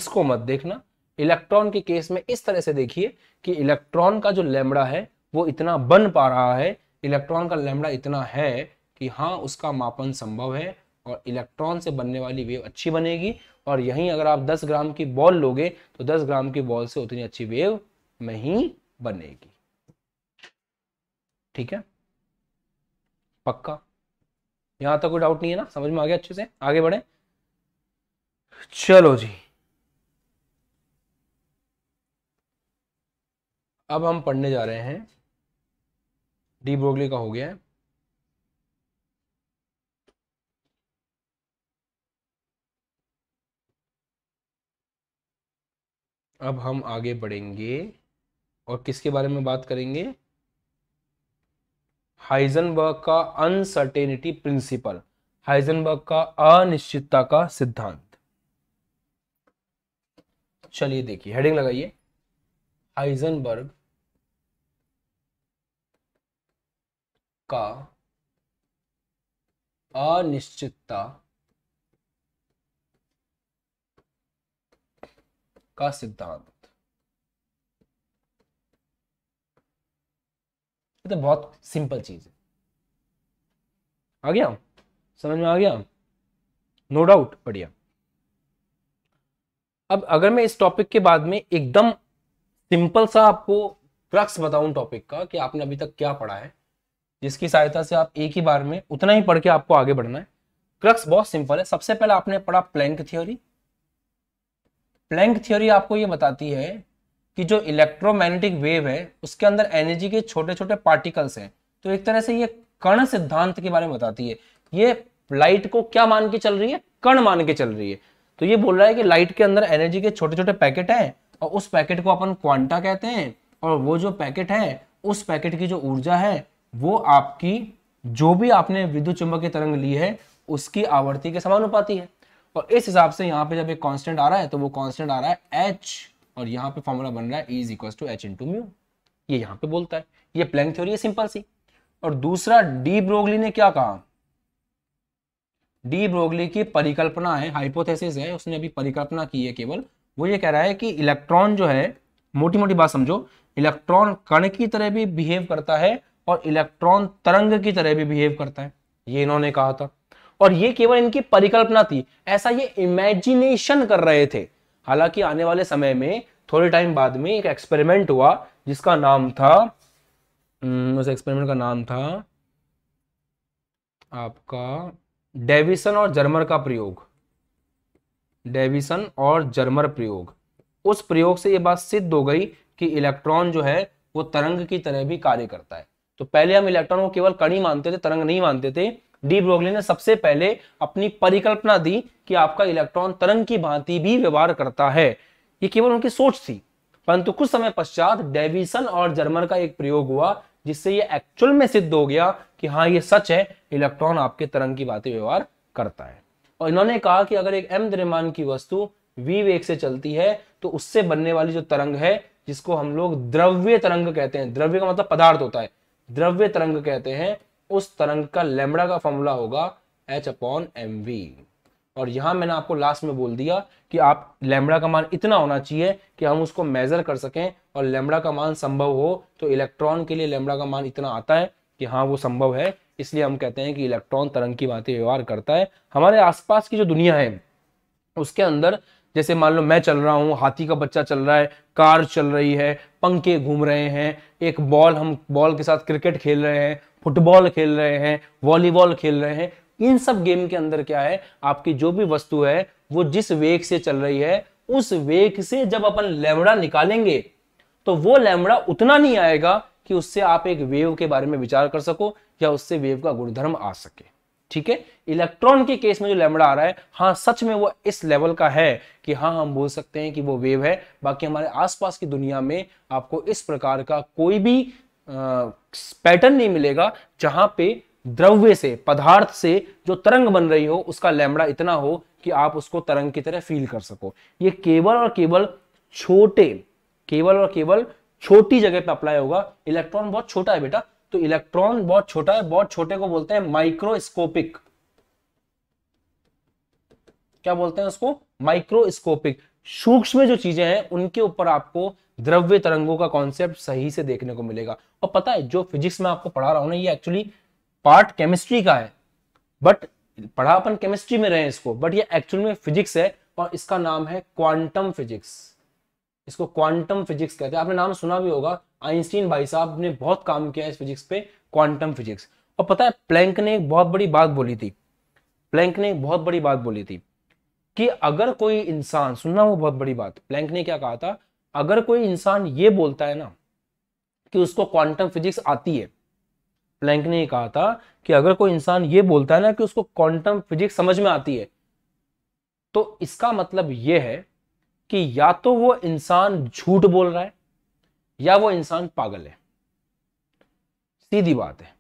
इसको मत देखना इलेक्ट्रॉन के केस में इस तरह से देखिए कि इलेक्ट्रॉन का जो लेमड़ा है वो इतना बन पा रहा है इलेक्ट्रॉन का लेमड़ा इतना है कि हाँ उसका मापन संभव है और इलेक्ट्रॉन से बनने वाली वेव अच्छी बनेगी और यहीं अगर आप 10 ग्राम की बॉल लोगे तो 10 ग्राम की बॉल से उतनी अच्छी वेव नहीं बनेगी ठीक है पक्का यहां तक कोई डाउट नहीं है ना समझ में आ गया अच्छे से आगे बढ़े चलो जी अब हम पढ़ने जा रहे हैं डी ब्रोगली का हो गया है अब हम आगे बढ़ेंगे और किसके बारे में बात करेंगे हाइजनबर्ग का अनसर्टेनिटी प्रिंसिपल हाइजनबर्ग का अनिश्चितता का सिद्धांत चलिए देखिए हेडिंग लगाइए हाइजनबर्ग का अनिश्चितता का सिद्धांत तो बहुत सिंपल चीज है आ गया समझ में आ गया नो डाउट बढ़िया अब अगर मैं इस टॉपिक के बाद में एकदम सिंपल सा आपको क्रक्स बताऊं टॉपिक का कि आपने अभी तक क्या पढ़ा है जिसकी सहायता से आप एक ही बार में उतना ही पढ़ के आपको आगे बढ़ना है क्रक्स बहुत सिंपल है सबसे पहले आपने पढ़ा प्लैंक थ्योरी प्लैंक थ्योरी आपको ये बताती है कि जो इलेक्ट्रोमैग्नेटिक वेव है उसके अंदर एनर्जी के छोटे छोटे पार्टिकल्स हैं तो एक तरह से ये कण सिद्धांत के बारे में बताती है ये लाइट को क्या मान के चल रही है कण मान के चल रही है तो ये बोल रहा है कि लाइट के अंदर एनर्जी के छोटे छोटे पैकेट हैं और उस पैकेट को अपन क्वांटा कहते हैं और वो जो पैकेट है उस पैकेट की जो ऊर्जा है वो आपकी जो भी आपने विद्युत चुंबकीय तरंग ली है उसकी आवर्ती के समानुपाती है और इस हिसाब से यहाँ पे जब एक कांस्टेंट आ रहा है तो वो कांस्टेंट आ रहा है एच और यहाँ पे फॉर्मूला बन रहा है is equal to h into mu ये यहाँ पे बोलता है ये प्लैंक थ्योरी है सिंपल सी और दूसरा डी ब्रोगली ने क्या कहा डी ब्रोगली की परिकल्पना है हाइपोथेसिस है उसने अभी परिकल्पना की है केवल वो ये कह रहा है कि इलेक्ट्रॉन जो है मोटी मोटी बात समझो इलेक्ट्रॉन कण की तरह भी बिहेव करता है और इलेक्ट्रॉन तरंग की तरह भी बिहेव करता है ये इन्होंने कहा था और ये केवल इनकी परिकल्पना थी ऐसा ये इमेजिनेशन कर रहे थे हालांकि आने वाले समय में थोड़े टाइम बाद में एक एक्सपेरिमेंट हुआ जिसका नाम था हम्म, उस एक्सपेरिमेंट का नाम था आपका डेविसन और जर्मर का प्रयोग डेविसन और जर्मर प्रयोग उस प्रयोग से ये बात सिद्ध हो गई कि इलेक्ट्रॉन जो है वो तरंग की तरह भी कार्य करता है तो पहले हम इलेक्ट्रॉन को केवल कड़ी मानते थे तरंग नहीं मानते थे डी ब्रोगली ने सबसे पहले अपनी परिकल्पना दी कि आपका इलेक्ट्रॉन तरंग की भांति भी व्यवहार करता है ये केवल उनकी सोच थी परंतु कुछ समय पश्चात डेविसन और जर्मर का एक प्रयोग हुआ जिससे ये एक्चुअल में सिद्ध हो गया कि हाँ ये सच है इलेक्ट्रॉन आपके तरंग की भांति व्यवहार करता है और इन्होंने कहा कि अगर एक एम द्रव्यमान की वस्तु वी वेग से चलती है तो उससे बनने वाली जो तरंग है जिसको हम लोग द्रव्य तरंग कहते हैं द्रव्य का मतलब पदार्थ होता है द्रव्य तरंग कहते हैं उस तरंग का लेमड़ा का फॉर्मूला होगा एच अपॉन एम वी और यहां मैंने आपको लास्ट में बोल दिया कि आप लेमड़ा का मान इतना होना चाहिए कि हम उसको मेजर कर सकें और लेमड़ा का मान संभव हो तो इलेक्ट्रॉन के लिए लेमड़ा का मान इतना आता है कि हाँ वो संभव है इसलिए हम कहते हैं कि इलेक्ट्रॉन तरंग की बातें व्यवहार करता है हमारे आसपास की जो दुनिया है उसके अंदर जैसे मान लो मैं चल रहा हूँ हाथी का बच्चा चल रहा है कार चल रही है पंखे घूम रहे हैं एक बॉल हम बॉल के साथ क्रिकेट खेल रहे हैं फुटबॉल खेल रहे हैं वॉलीबॉल खेल रहे हैं इन सब गेम के अंदर क्या है आपकी जो भी वस्तु है वो जिस वेग से चल रही है उस वेग से जब अपन लेमड़ा निकालेंगे तो वो लेमड़ा उतना नहीं आएगा कि उससे आप एक वेव के बारे में विचार कर सको या उससे वेव का गुणधर्म आ सके ठीक है इलेक्ट्रॉन के केस में जो लेमड़ा आ रहा है हाँ सच में वो इस लेवल का है कि हाँ हम बोल सकते हैं कि वो वेव है बाकी हमारे आसपास की दुनिया में आपको इस प्रकार का कोई भी पैटर्न नहीं मिलेगा जहां पे द्रव्य से पदार्थ से जो तरंग बन रही हो उसका लेमड़ा इतना हो कि आप उसको तरंग की तरह फील कर सको ये केवल और केवल छोटे केवल और केवल छोटी जगह पे अप्लाई होगा इलेक्ट्रॉन बहुत छोटा है बेटा तो इलेक्ट्रॉन बहुत छोटा है बहुत छोटे को बोलते हैं माइक्रोस्कोपिक क्या बोलते हैं उसको माइक्रोस्कोपिक सूक्ष्म जो चीजें हैं उनके ऊपर आपको द्रव्य तरंगों का कॉन्सेप्ट सही से देखने को मिलेगा और पता है जो फिजिक्स में आपको पढ़ा रहा हूं ना ये एक्चुअली पार्ट केमिस्ट्री का है बट पढ़ा अपन केमिस्ट्री में रहे इसको बट ये एक्चुअल में फिजिक्स है और इसका नाम है क्वांटम फिजिक्स इसको क्वांटम फिजिक्स कहते हैं आपने नाम सुना भी होगा आइंस्टीन भाई साहब ने बहुत काम किया इस फिजिक्स पे क्वांटम फिजिक्स और पता है प्लैंक ने एक बहुत बड़ी बात बोली थी प्लैंक ने एक बहुत बड़ी बात बोली थी कि अगर कोई इंसान सुनना वो बहुत बड़ी बात प्लैंक ने क्या कहा था अगर कोई इंसान ये बोलता है ना कि उसको क्वांटम फिजिक्स आती है प्लैंक ने कहा था कि अगर कोई इंसान ये बोलता है ना कि उसको क्वांटम फिजिक्स समझ में आती है तो इसका मतलब यह है कि या तो वो इंसान झूठ बोल रहा है या वो इंसान पागल है सीधी बात है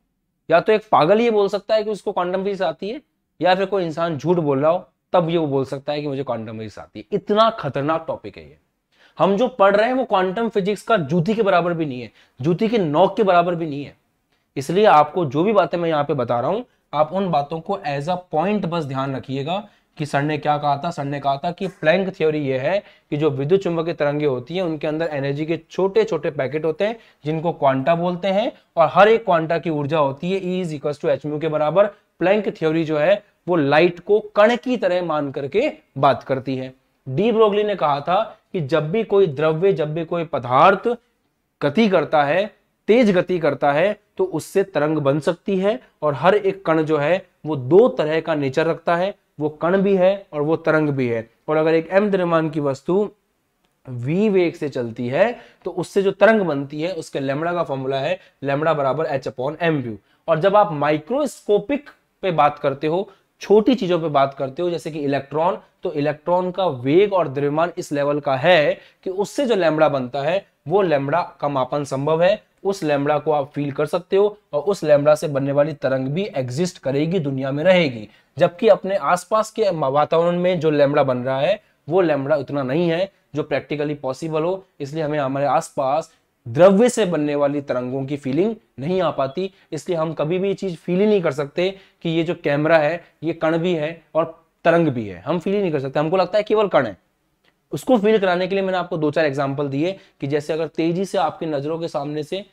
या तो एक पागल ये बोल सकता है कि उसको क्वांटम फिजिक्स आती है या फिर कोई इंसान झूठ बोल रहा हो तब ये वो बोल सकता है कि मुझे क्वांटम फिजिक्स आती है इतना खतरनाक टॉपिक है ये हम जो पढ़ रहे हैं वो क्वांटम फिजिक्स का जूती के बराबर भी नहीं है जूती के नौक के बराबर भी नहीं है इसलिए आपको जो भी बातें मैं यहाँ पे बता रहा हूं आप उन बातों को एज अ पॉइंट बस ध्यान रखिएगा कि सर ने क्या कहा था सर ने कहा था कि प्लैंक थ्योरी ये है कि जो विद्युत चुंबकीय तरंगे होती हैं उनके अंदर एनर्जी के छोटे छोटे पैकेट होते हैं जिनको क्वांटा बोलते हैं और हर एक क्वांटा की ऊर्जा होती है E is equal to h के बराबर प्लैंक थ्योरी जो है वो लाइट को कण की तरह मान करके बात करती है डी ब्रोगली ने कहा था कि जब भी कोई द्रव्य जब भी कोई पदार्थ गति करता है तेज गति करता है तो उससे तरंग बन सकती है और हर एक कण जो है वो दो तरह का नेचर रखता है वो कण भी है और वो तरंग भी है और अगर एक एम द्रव्यमान की वस्तु v वेग से चलती है तो उससे जो तरंग बनती है उसके लेमड़ा का फॉर्मूला है लेमड़ा बराबर एच अपॉन एम व्यू और जब आप माइक्रोस्कोपिक पे बात करते हो छोटी चीजों पे बात करते हो जैसे कि इलेक्ट्रॉन तो इलेक्ट्रॉन का वेग और द्रव्यमान इस लेवल का है कि उससे जो लेमड़ा बनता है वो लेमड़ा का मापन संभव है उस लैमड़ा को आप फील कर सकते हो और उस लैमड़ा से बनने वाली तरंग भी एग्जिस्ट करेगी दुनिया में रहेगी जबकि अपने आसपास के वातावरण में जो लैमड़ा बन रहा है वो लैमड़ा उतना नहीं है जो प्रैक्टिकली पॉसिबल हो इसलिए हमें हमारे आसपास द्रव्य से बनने वाली तरंगों की फीलिंग नहीं आ पाती इसलिए हम कभी भी ये चीज़ फील ही नहीं कर सकते कि ये जो कैमरा है ये कण भी है और तरंग भी है हम फील ही नहीं कर सकते हमको लगता है केवल कण है उसको फील कराने के लिए मैंने आपको दो चार एग्जाम्पल दिए कि जैसे अगर तेजी से आपकी नजरों के सामने से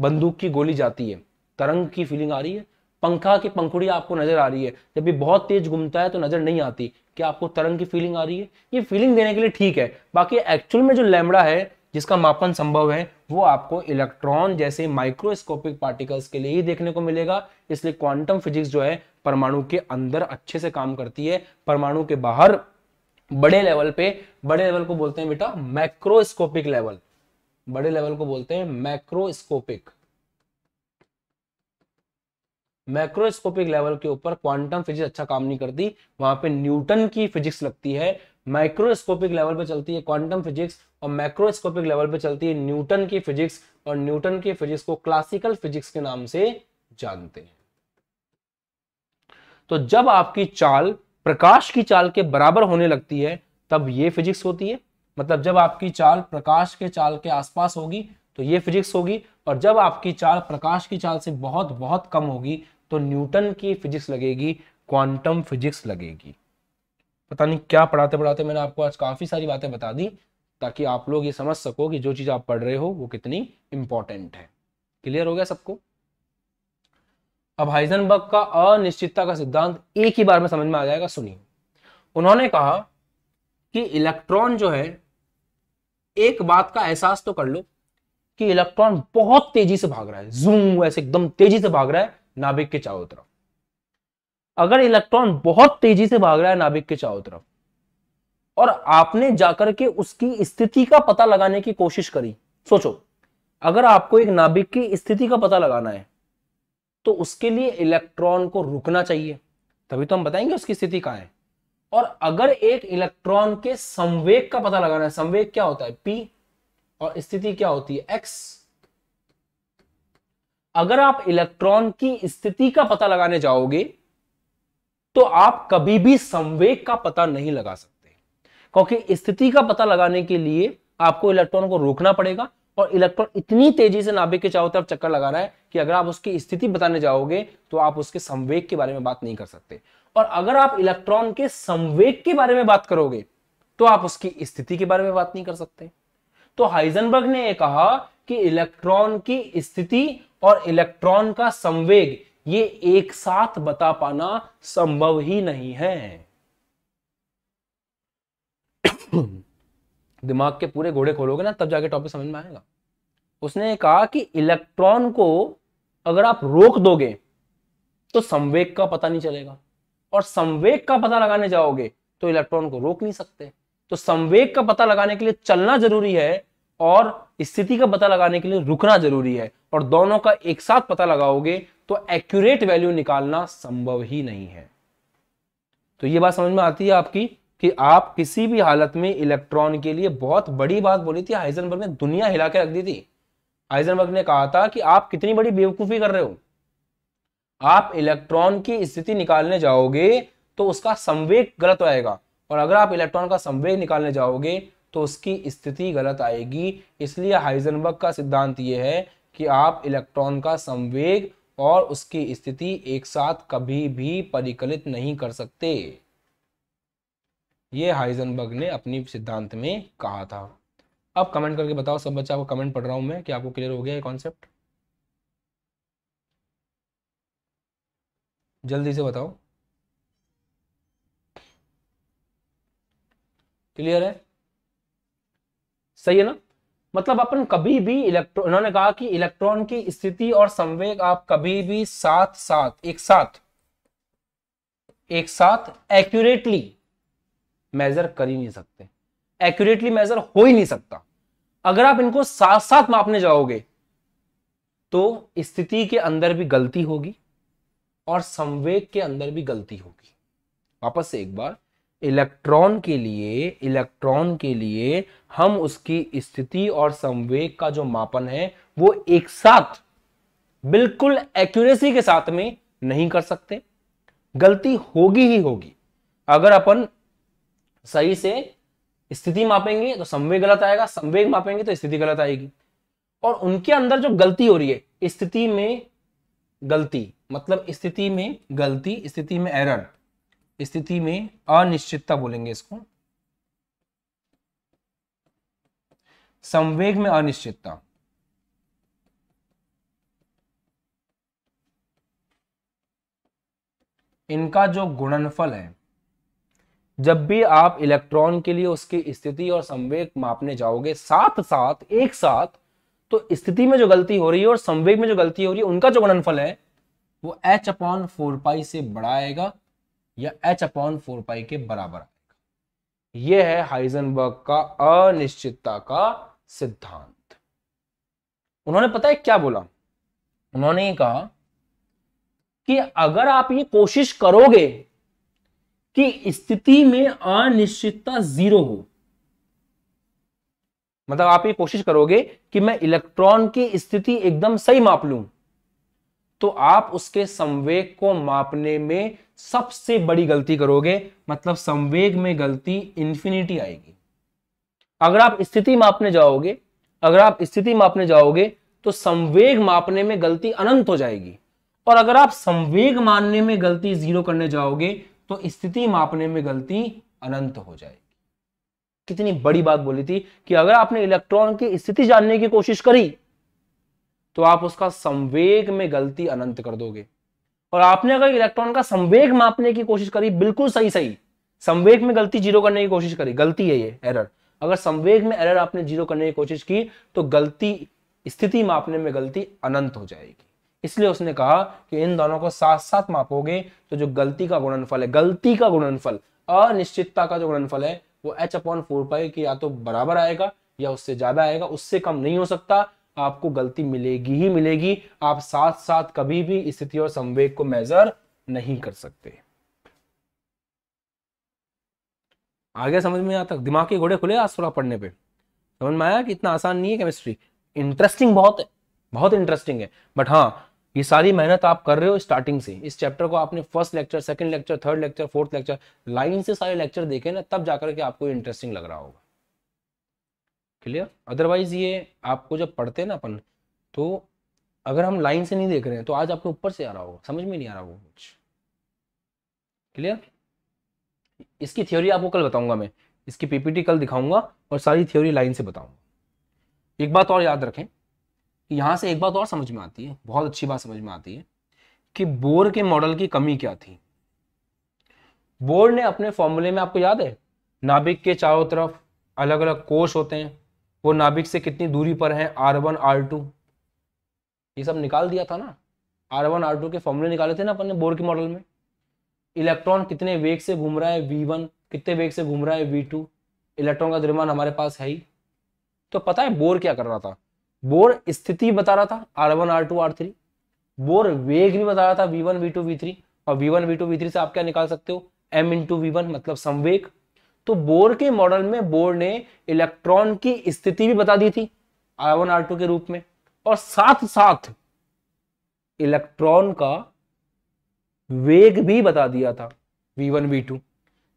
बंदूक की गोली जाती है तरंग की फीलिंग आ रही है पंखा की पंखुड़ी आपको नजर आ रही है जब ये बहुत तेज घूमता है तो नजर नहीं आती क्या आपको तरंग की फीलिंग आ रही है ये फीलिंग देने के लिए ठीक है बाकी एक्चुअल में जो लैमड़ा है जिसका मापन संभव है वो आपको इलेक्ट्रॉन जैसे माइक्रोस्कोपिक पार्टिकल्स के लिए ही देखने को मिलेगा इसलिए क्वांटम फिजिक्स जो है परमाणु के अंदर अच्छे से काम करती है परमाणु के बाहर बड़े लेवल पे बड़े लेवल को बोलते हैं बेटा मैक्रोस्कोपिक लेवल बड़े लेवल को बोलते हैं मैक्रोस्कोपिक मैक्रोस्कोपिक लेवल के ऊपर क्वांटम फिजिक्स अच्छा काम नहीं करती वहां पे न्यूटन की फिजिक्स लगती है माइक्रोस्कोपिक लेवल पे चलती है क्वांटम फिजिक्स और मैक्रोस्कोपिक लेवल पे चलती है न्यूटन की फिजिक्स और न्यूटन की फिजिक्स को क्लासिकल फिजिक्स के नाम से जानते हैं तो जब आपकी चाल प्रकाश की चाल के बराबर होने लगती है तब ये फिजिक्स होती है मतलब जब आपकी चाल प्रकाश के चाल के आसपास होगी तो ये फिजिक्स होगी और जब आपकी चाल प्रकाश की चाल से बहुत बहुत कम होगी तो न्यूटन की फिजिक्स लगेगी क्वांटम फिजिक्स लगेगी पता नहीं क्या पढ़ाते पढ़ाते मैंने आपको आज काफ़ी सारी बातें बता दी ताकि आप लोग ये समझ सको कि जो चीज़ आप पढ़ रहे हो वो कितनी इंपॉर्टेंट है क्लियर हो गया सबको अब हाइजनबर्ग का अनिश्चितता का सिद्धांत एक ही बार में समझ में आ जाएगा सुनिए उन्होंने कहा कि इलेक्ट्रॉन जो है एक बात का एहसास तो कर लो कि इलेक्ट्रॉन बहुत तेजी से भाग रहा है जूम ऐसे एकदम तेजी से भाग रहा है नाभिक के चारों तरफ अगर इलेक्ट्रॉन बहुत तेजी से भाग रहा है नाभिक के चारों तरफ और आपने जाकर के उसकी स्थिति का पता लगाने की कोशिश करी सोचो अगर आपको एक नाभिक की स्थिति का पता लगाना है तो उसके लिए इलेक्ट्रॉन को रुकना चाहिए तभी तो हम बताएंगे उसकी स्थिति कहा है और अगर एक इलेक्ट्रॉन के संवेग का पता लगाना है संवेग क्या होता है पी और स्थिति क्या होती है एक्स अगर आप इलेक्ट्रॉन की स्थिति का पता लगाने जाओगे तो आप कभी भी संवेग का पता नहीं लगा सकते क्योंकि स्थिति का पता लगाने के लिए आपको इलेक्ट्रॉन को रोकना पड़ेगा और इलेक्ट्रॉन इतनी तेजी से नाभिक के चारों तरफ चक्कर लगा रहा है कि अगर आप उसकी स्थिति बताने जाओगे तो आप उसके संवेग के बारे में बात नहीं कर सकते और अगर आप इलेक्ट्रॉन के संवेग के बारे में बात करोगे तो आप उसकी स्थिति के बारे में बात नहीं कर सकते तो हाइजनबर्ग ने यह कहा कि इलेक्ट्रॉन की स्थिति और इलेक्ट्रॉन का संवेग ये एक साथ बता पाना संभव ही नहीं है (coughs) दिमाग के पूरे घोड़े खोलोगे ना तब जाके टॉपिक समझ में आएगा उसने कहा कि इलेक्ट्रॉन को अगर आप रोक दोगे तो संवेग का पता नहीं चलेगा और संवेग का पता लगाने जाओगे तो इलेक्ट्रॉन को रोक नहीं सकते तो संवेग का पता लगाने के लिए चलना जरूरी है और स्थिति का पता लगाने के लिए रुकना जरूरी है और दोनों का एक साथ पता लगाओगे तो एक्यूरेट वैल्यू निकालना संभव ही नहीं है तो ये बात समझ में आती है आपकी कि आप किसी भी हालत में इलेक्ट्रॉन के लिए बहुत बड़ी बात बोली थी हाइजनबर्ग ने दुनिया हिला के रख दी थी आइजनबर्ग ने कहा था कि आप कितनी बड़ी बेवकूफ़ी कर रहे हो आप इलेक्ट्रॉन की स्थिति निकालने जाओगे तो उसका संवेग गलत आएगा और अगर आप इलेक्ट्रॉन का संवेग निकालने जाओगे तो उसकी स्थिति गलत आएगी इसलिए हाइजनबर्ग का सिद्धांत यह है कि आप इलेक्ट्रॉन का संवेग और उसकी स्थिति एक साथ कभी भी परिकलित नहीं कर सकते ये हाइजनबर्ग ने अपनी सिद्धांत में कहा था आप कमेंट करके बताओ सब बच्चा आपको कमेंट पढ़ रहा हूं मैं कि आपको क्लियर हो गया ये कॉन्सेप्ट जल्दी से बताओ क्लियर है सही है ना मतलब अपन कभी भी इलेक्ट्रॉन उन्होंने कहा कि इलेक्ट्रॉन की स्थिति और संवेग आप कभी भी साथ साथ एक साथ एक साथ एक्यूरेटली मेजर कर ही नहीं सकते एक्यूरेटली मेजर हो ही नहीं सकता अगर आप इनको साथ साथ मापने जाओगे तो स्थिति के अंदर भी गलती होगी और संवेग के अंदर भी गलती होगी वापस एक बार इलेक्ट्रॉन के लिए इलेक्ट्रॉन के लिए हम उसकी स्थिति और संवेग का जो मापन है वो एक साथ बिल्कुल एक्यूरेसी के साथ में नहीं कर सकते गलती होगी ही होगी अगर अपन सही से स्थिति मापेंगे तो संवेग गलत आएगा संवेग मापेंगे तो स्थिति गलत आएगी और उनके अंदर जो गलती हो रही है स्थिति में गलती मतलब स्थिति में गलती स्थिति में एरर स्थिति में अनिश्चितता बोलेंगे इसको संवेग में अनिश्चितता इनका जो गुणनफल है जब भी आप इलेक्ट्रॉन के लिए उसकी स्थिति और संवेग मापने जाओगे साथ साथ एक साथ तो स्थिति में जो गलती हो रही है और संवेग में जो गलती हो रही है उनका जो गुणनफल है वो एच अपॉन फोर पाई से बड़ा आएगा या एच अपॉन फोर पाई के बराबर आएगा यह है हाइजनबर्ग का अनिश्चितता का सिद्धांत उन्होंने पता है क्या बोला उन्होंने कहा कि अगर आप ये कोशिश करोगे की स्थिति में अनिश्चितता जीरो हो मतलब आप ये कोशिश करोगे कि मैं इलेक्ट्रॉन की स्थिति एकदम सही माप लू तो आप उसके संवेग को मापने में सबसे बड़ी गलती करोगे मतलब संवेग में गलती इंफिनिटी आएगी अगर आप स्थिति मापने जाओगे अगर आप स्थिति मापने जाओगे तो संवेग मापने में गलती अनंत हो जाएगी और अगर आप संवेग मानने में गलती जीरो करने जाओगे तो स्थिति मापने में गलती अनंत हो जाएगी कितनी बड़ी बात बोली थी कि अगर आपने इलेक्ट्रॉन की स्थिति जानने की कोशिश करी तो आप उसका संवेग में गलती अनंत कर दोगे और आपने अगर इलेक्ट्रॉन का संवेग मापने की कोशिश करी बिल्कुल सही सही संवेग में गलती जीरो करने की कोशिश करी गलती है ये एरर अगर संवेग में एरर आपने जीरो करने की कोशिश की तो गलती स्थिति मापने में गलती अनंत हो जाएगी इसलिए उसने कहा कि इन दोनों को साथ साथ मापोगे तो जो गलती का गुणनफल है गलती का गुणनफल अनिश्चितता का जो गुणनफल है वो एच अपॉन फोर पाई के या तो बराबर आएगा या उससे ज्यादा आएगा उससे कम नहीं हो सकता आपको गलती मिलेगी ही मिलेगी आप साथ साथ कभी भी स्थिति और संवेग को मेजर नहीं कर सकते आगे समझ में आता दिमाग के घोड़े खुले आज थोड़ा पढ़ने पे समझ में आया कि इतना आसान नहीं है केमिस्ट्री इंटरेस्टिंग बहुत है बहुत इंटरेस्टिंग है बट हाँ ये सारी मेहनत आप कर रहे हो स्टार्टिंग से इस चैप्टर को आपने first lecture second lecture third lecture fourth lecture line से सारे लेक्चर देखे ना तब जाकर के आपको इंटरेस्टिंग लग रहा होगा क्लियर अदरवाइज ये आपको जब पढ़ते हैं ना अपन तो अगर हम लाइन से नहीं देख रहे हैं तो आज आपको ऊपर से आ रहा होगा समझ में नहीं आ रहा होगा कुछ क्लियर इसकी थ्योरी आपको कल बताऊंगा मैं इसकी पीपीटी कल दिखाऊंगा और सारी थ्योरी लाइन से बताऊंगा एक बात और याद रखें यहाँ से एक बात और समझ में आती है बहुत अच्छी बात समझ में आती है कि बोर के मॉडल की कमी क्या थी बोर ने अपने फॉर्मूले में आपको याद है नाभिक के चारों तरफ अलग अलग कोश होते हैं वो नाभिक से कितनी दूरी पर हैं आर वन आर टू ये सब निकाल दिया था ना आर वन आर टू के फॉर्मूले निकाले थे ना अपन ने बोर के मॉडल में इलेक्ट्रॉन कितने वेग से घूम रहा है वी वन कितने वेग से घूम रहा है वी टू इलेक्ट्रॉन का द्रव्यमान हमारे पास है ही तो पता है बोर क्या कर रहा था बोर स्थिति बता रहा था r one r two r three Bohr वेग भी बता रहा था v one v two v three और v one v two v three से आप क्या निकाल सकते हो एम इंटू वी वन मतलब संवेग तो बोर के मॉडल में बोर ने इलेक्ट्रॉन की स्थिति भी बता दी थी आर वन आर टू के रूप में और साथ साथ इलेक्ट्रॉन का वेग भी बता दिया था वी वन वी टू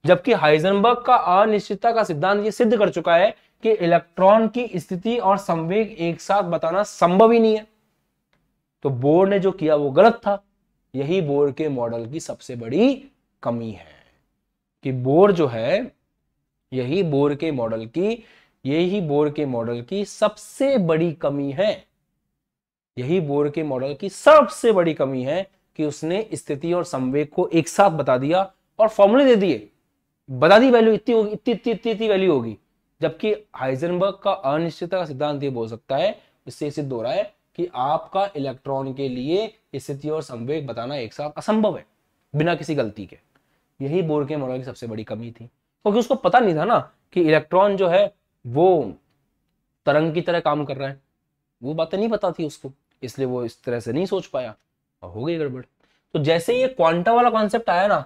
जबकि हाइजनबर्ग का अनिश्चितता का सिद्धांत ये सिद्ध कर चुका है कि इलेक्ट्रॉन की स्थिति और संवेग एक साथ बताना संभव ही नहीं है तो बोर्ड ने जो किया वो गलत था यही बोर के मॉडल की सबसे बड़ी कमी है कि बोर जो है यही बोर के मॉडल की यही बोर के मॉडल की सबसे बड़ी कमी है यही बोर के मॉडल की सबसे बड़ी कमी है कि उसने स्थिति और संवेग को एक साथ बता दिया और फॉर्मूले दे दिए बता दी वैल्यू इतनी होगी इतनी इतनी इतनी इतनी वैल्यू होगी जबकि हाइजनबर्ग का अनिश्चितता का सिद्धांत ये बोल सकता है इससे सिद्ध हो रहा है कि आपका इलेक्ट्रॉन के लिए स्थिति और संवेग बताना एक साथ असंभव है बिना किसी गलती के यही बोर के मॉडल की सबसे बड़ी कमी थी क्योंकि तो उसको पता नहीं था ना कि इलेक्ट्रॉन जो है वो तरंग की तरह काम कर रहा है वो बातें नहीं पता थी उसको इसलिए वो इस तरह से नहीं सोच पाया और हो गई गड़बड़ तो जैसे ये क्वांटम वाला कॉन्सेप्ट आया ना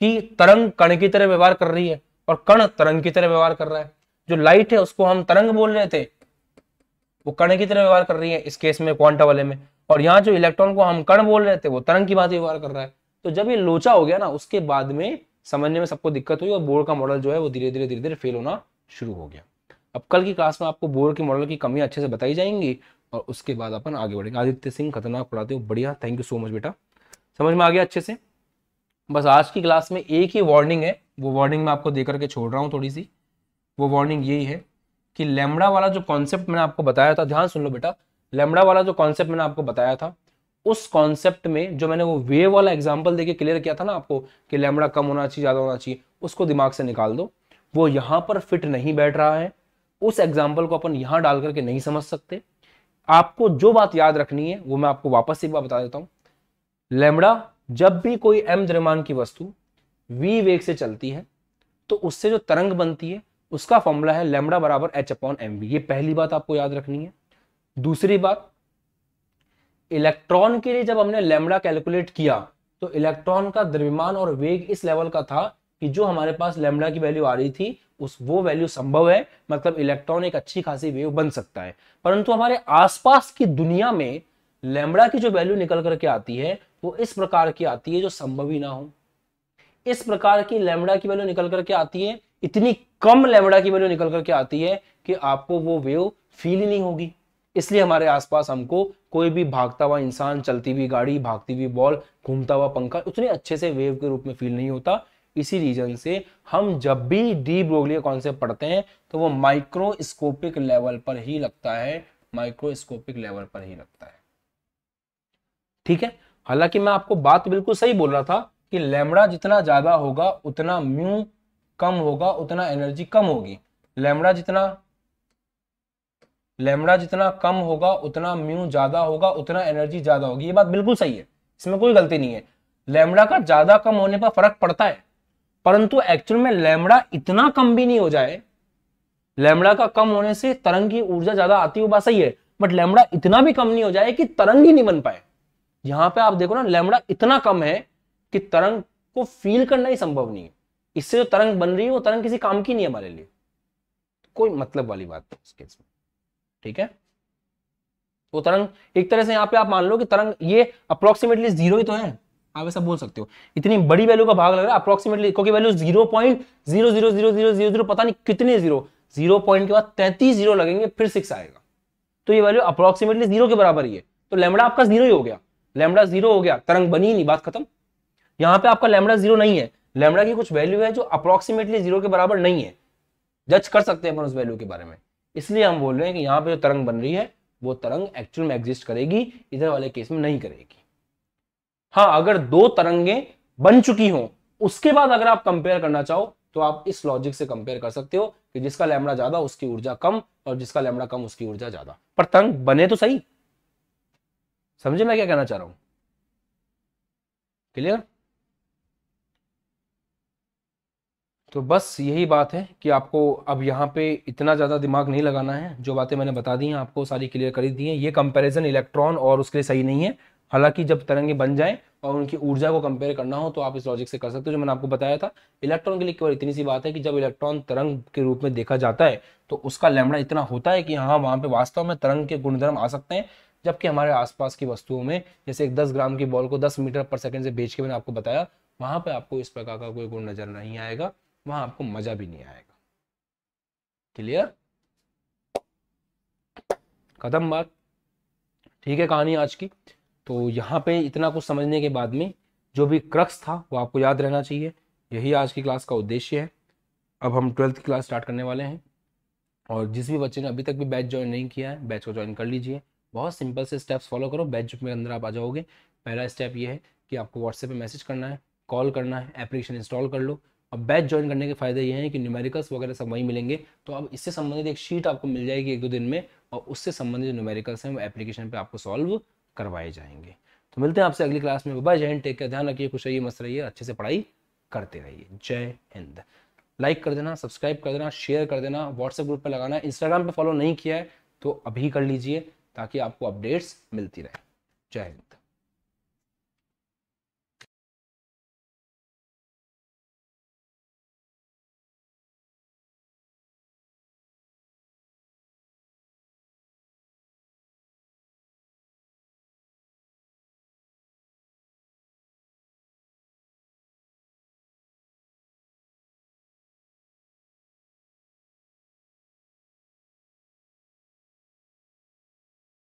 कि तरंग कण की तरह व्यवहार कर रही है और कण तरंग की तरह व्यवहार कर रहा है जो लाइट है उसको हम तरंग बोल रहे थे वो कण की तरह व्यवहार कर रही है इस केस में क्वांटा वाले में और यहाँ जो इलेक्ट्रॉन को हम कण बोल रहे थे वो तरंग की बात व्यवहार कर रहा है तो जब ये लोचा हो गया ना उसके बाद में समझने में सबको दिक्कत हुई और बोर्ड का मॉडल जो है वो धीरे धीरे धीरे धीरे फेल होना शुरू हो गया अब कल की क्लास में आपको बोर्ड के मॉडल की कमियां अच्छे से बताई जाएंगी और उसके बाद अपन आगे बढ़ेंगे आदित्य सिंह खतरनाक पढ़ाते हो बढ़िया थैंक यू सो मच बेटा समझ में आ गया अच्छे से बस आज की क्लास में एक ही वार्निंग है वो वार्निंग मैं आपको दे करके छोड़ रहा हूँ थोड़ी सी वो वार्निंग यही है कि लेमड़ा वाला जो कॉन्सेप्ट मैंने आपको बताया था ध्यान सुन लो बेटा लेमड़ा वाला जो कॉन्सेप्ट मैंने आपको बताया था उस कॉन्सेप्ट में जो मैंने वो वेव वाला एग्जाम्पल देके क्लियर किया था ना आपको कि लेमड़ा कम होना चाहिए ज़्यादा होना चाहिए उसको दिमाग से निकाल दो वो यहाँ पर फिट नहीं बैठ रहा है उस एग्जाम्पल को अपन यहां डाल करके नहीं समझ सकते आपको जो बात याद रखनी है वो मैं आपको वापस एक बार बता देता हूँ लेमड़ा जब भी कोई एम द्रमान की वस्तु वी वेग से चलती है तो उससे जो तरंग बनती है उसका फॉर्मूला है लेमडा बराबर एच अपॉन एम ये पहली बात आपको याद रखनी है दूसरी बात इलेक्ट्रॉन के लिए जब हमने लेमडा कैलकुलेट किया तो इलेक्ट्रॉन का द्रव्यमान और वेग इस लेवल का था कि जो हमारे पास लेमडा की वैल्यू आ रही थी उस वो वैल्यू संभव है मतलब इलेक्ट्रॉन एक अच्छी खासी वेव बन सकता है परंतु हमारे आसपास की दुनिया में लेमडा की जो वैल्यू निकल करके आती है वो इस प्रकार की आती है जो संभव ही ना हो इस प्रकार की लेमड़ा की वैल्यू निकल करके आती है इतनी कम लेमड़ा की वैल्यू निकल करके आती है कि आपको वो वेव फील ही नहीं होगी इसलिए हमारे आसपास हमको कोई भी भागता हुआ इंसान चलती हुई गाड़ी भागती हुई बॉल घूमता हुआ पंखा उतने अच्छे से वेव के रूप में फील नहीं होता इसी रीजन से हम जब भी डी ब्रोगलिया कॉन्सेप्ट पढ़ते हैं तो वो माइक्रोस्कोपिक लेवल पर ही लगता है माइक्रोस्कोपिक लेवल पर ही लगता है ठीक है हालांकि मैं आपको बात बिल्कुल सही बोल रहा था कि लेमड़ा जितना ज़्यादा होगा उतना म्यू कम होगा उतना एनर्जी कम होगी लेमड़ा जितना लेमड़ा जितना कम होगा उतना म्यू ज़्यादा होगा उतना एनर्जी ज़्यादा होगी ये बात बिल्कुल सही है इसमें कोई गलती नहीं है लेमड़ा का ज़्यादा कम होने पर फर्क पड़ता है परंतु एक्चुअल में लेमड़ा इतना कम भी नहीं हो जाए लेमड़ा का कम होने से तरंग की ऊर्जा ज़्यादा आती हुई बात सही है बट लेमड़ा इतना भी कम नहीं हो जाए कि तरंग ही नहीं बन पाए यहां पे आप देखो ना लेमड़ा इतना कम है कि तरंग को फील करना ही संभव नहीं है इससे जो तरंग बन रही है वो तरंग किसी काम की नहीं है हमारे लिए कोई मतलब वाली बात इस केस में ठीक है वो तो तरंग एक तरह से यहाँ पे आप मान लो कि तरंग ये अप्रोक्सीमेटली जीरो ही तो है आप ऐसा बोल सकते हो इतनी बड़ी वैल्यू का भाग लग रहा है अप्रोक्सीमेटली क्योंकि value zero point zero zero zero zero zero zero पता नहीं कितने जीरो जीरो पॉइंट के बाद तैतीस जीरो लगेंगे फिर सिक्स आएगा तो ये वैल्यू अप्रोक्सीमेटली जीरो के बराबर ही है तो लेमडा आपका जीरो ही हो गया लेमडा जीरो हो गया तरंग बनी नहीं बात खत्म यहाँ पे आपका लेमडा जीरो नहीं है लेमडा की कुछ वैल्यू है जो अप्रोक्सीमेटली जीरो के बराबर नहीं है जज कर सकते हैं अपन उस वैल्यू के बारे में इसलिए हम बोल रहे हैं कि यहाँ पे जो तरंग बन रही है वो तरंग एक्चुअल में एग्जिस्ट करेगी इधर वाले केस में नहीं करेगी हाँ अगर दो तरंगे बन चुकी हों उसके बाद अगर आप कंपेयर करना चाहो तो आप इस लॉजिक से कंपेयर कर सकते हो कि जिसका लैमड़ा ज्यादा उसकी ऊर्जा कम और जिसका लैमड़ा कम उसकी ऊर्जा ज्यादा पर तरंग बने तो सही समझे मैं क्या कहना चाह रहा हूं क्लियर तो बस यही बात है कि आपको अब यहाँ पे इतना ज़्यादा दिमाग नहीं लगाना है जो बातें मैंने बता दी हैं आपको सारी क्लियर करी दी हैं ये कंपैरिजन इलेक्ट्रॉन और उसके लिए सही नहीं है हालांकि जब तरंगे बन जाएं और उनकी ऊर्जा को कंपेयर करना हो तो आप इस लॉजिक से कर सकते हो जो मैंने आपको बताया था इलेक्ट्रॉन के लिए केवल इतनी सी बात है कि जब इलेक्ट्रॉन तरंग के रूप में देखा जाता है तो उसका लैमड़ा इतना होता है कि हाँ वहाँ पे वास्तव में तरंग के गुणधर्म आ सकते हैं जबकि हमारे आसपास की वस्तुओं में जैसे एक दस ग्राम की बॉल को दस मीटर पर सेकेंड से भेज के मैंने आपको बताया वहाँ पर आपको इस प्रकार का कोई गुण नजर नहीं आएगा वहां आपको मजा भी नहीं आएगा क्लियर खत्म बात ठीक है कहानी आज की तो यहाँ पे इतना कुछ समझने के बाद में जो भी क्रक्स था वो आपको याद रहना चाहिए यही आज की क्लास का उद्देश्य है अब हम ट्वेल्थ की क्लास स्टार्ट करने वाले हैं और जिस भी बच्चे ने अभी तक भी बैच ज्वाइन नहीं किया है बैच को ज्वाइन कर लीजिए बहुत सिंपल से स्टेप्स फॉलो करो बैच में अंदर आप आ जाओगे पहला स्टेप ये है कि आपको व्हाट्सएप पर मैसेज करना है कॉल करना है एप्लीकेशन इंस्टॉल कर लो अब बैच ज्वाइन करने के फायदे ये हैं कि न्यूमेरिकल्स वगैरह सब वहीं मिलेंगे तो अब इससे संबंधित एक शीट आपको मिल जाएगी एक दो दिन में और उससे संबंधित न्यूमेरिकल्स हैं वो एप्लीकेशन पर आपको सॉल्व करवाए जाएंगे तो मिलते हैं आपसे अगली क्लास में बाय जय हिंद टेक केयर ध्यान रखिए खुश रहिए मस्त रहिए अच्छे से पढ़ाई करते रहिए जय हिंद लाइक कर देना सब्सक्राइब कर देना शेयर कर देना व्हाट्सएप ग्रुप पर लगाना इंस्टाग्राम पर फॉलो नहीं किया है तो अभी कर लीजिए ताकि आपको अपडेट्स मिलती रहे जय हिंद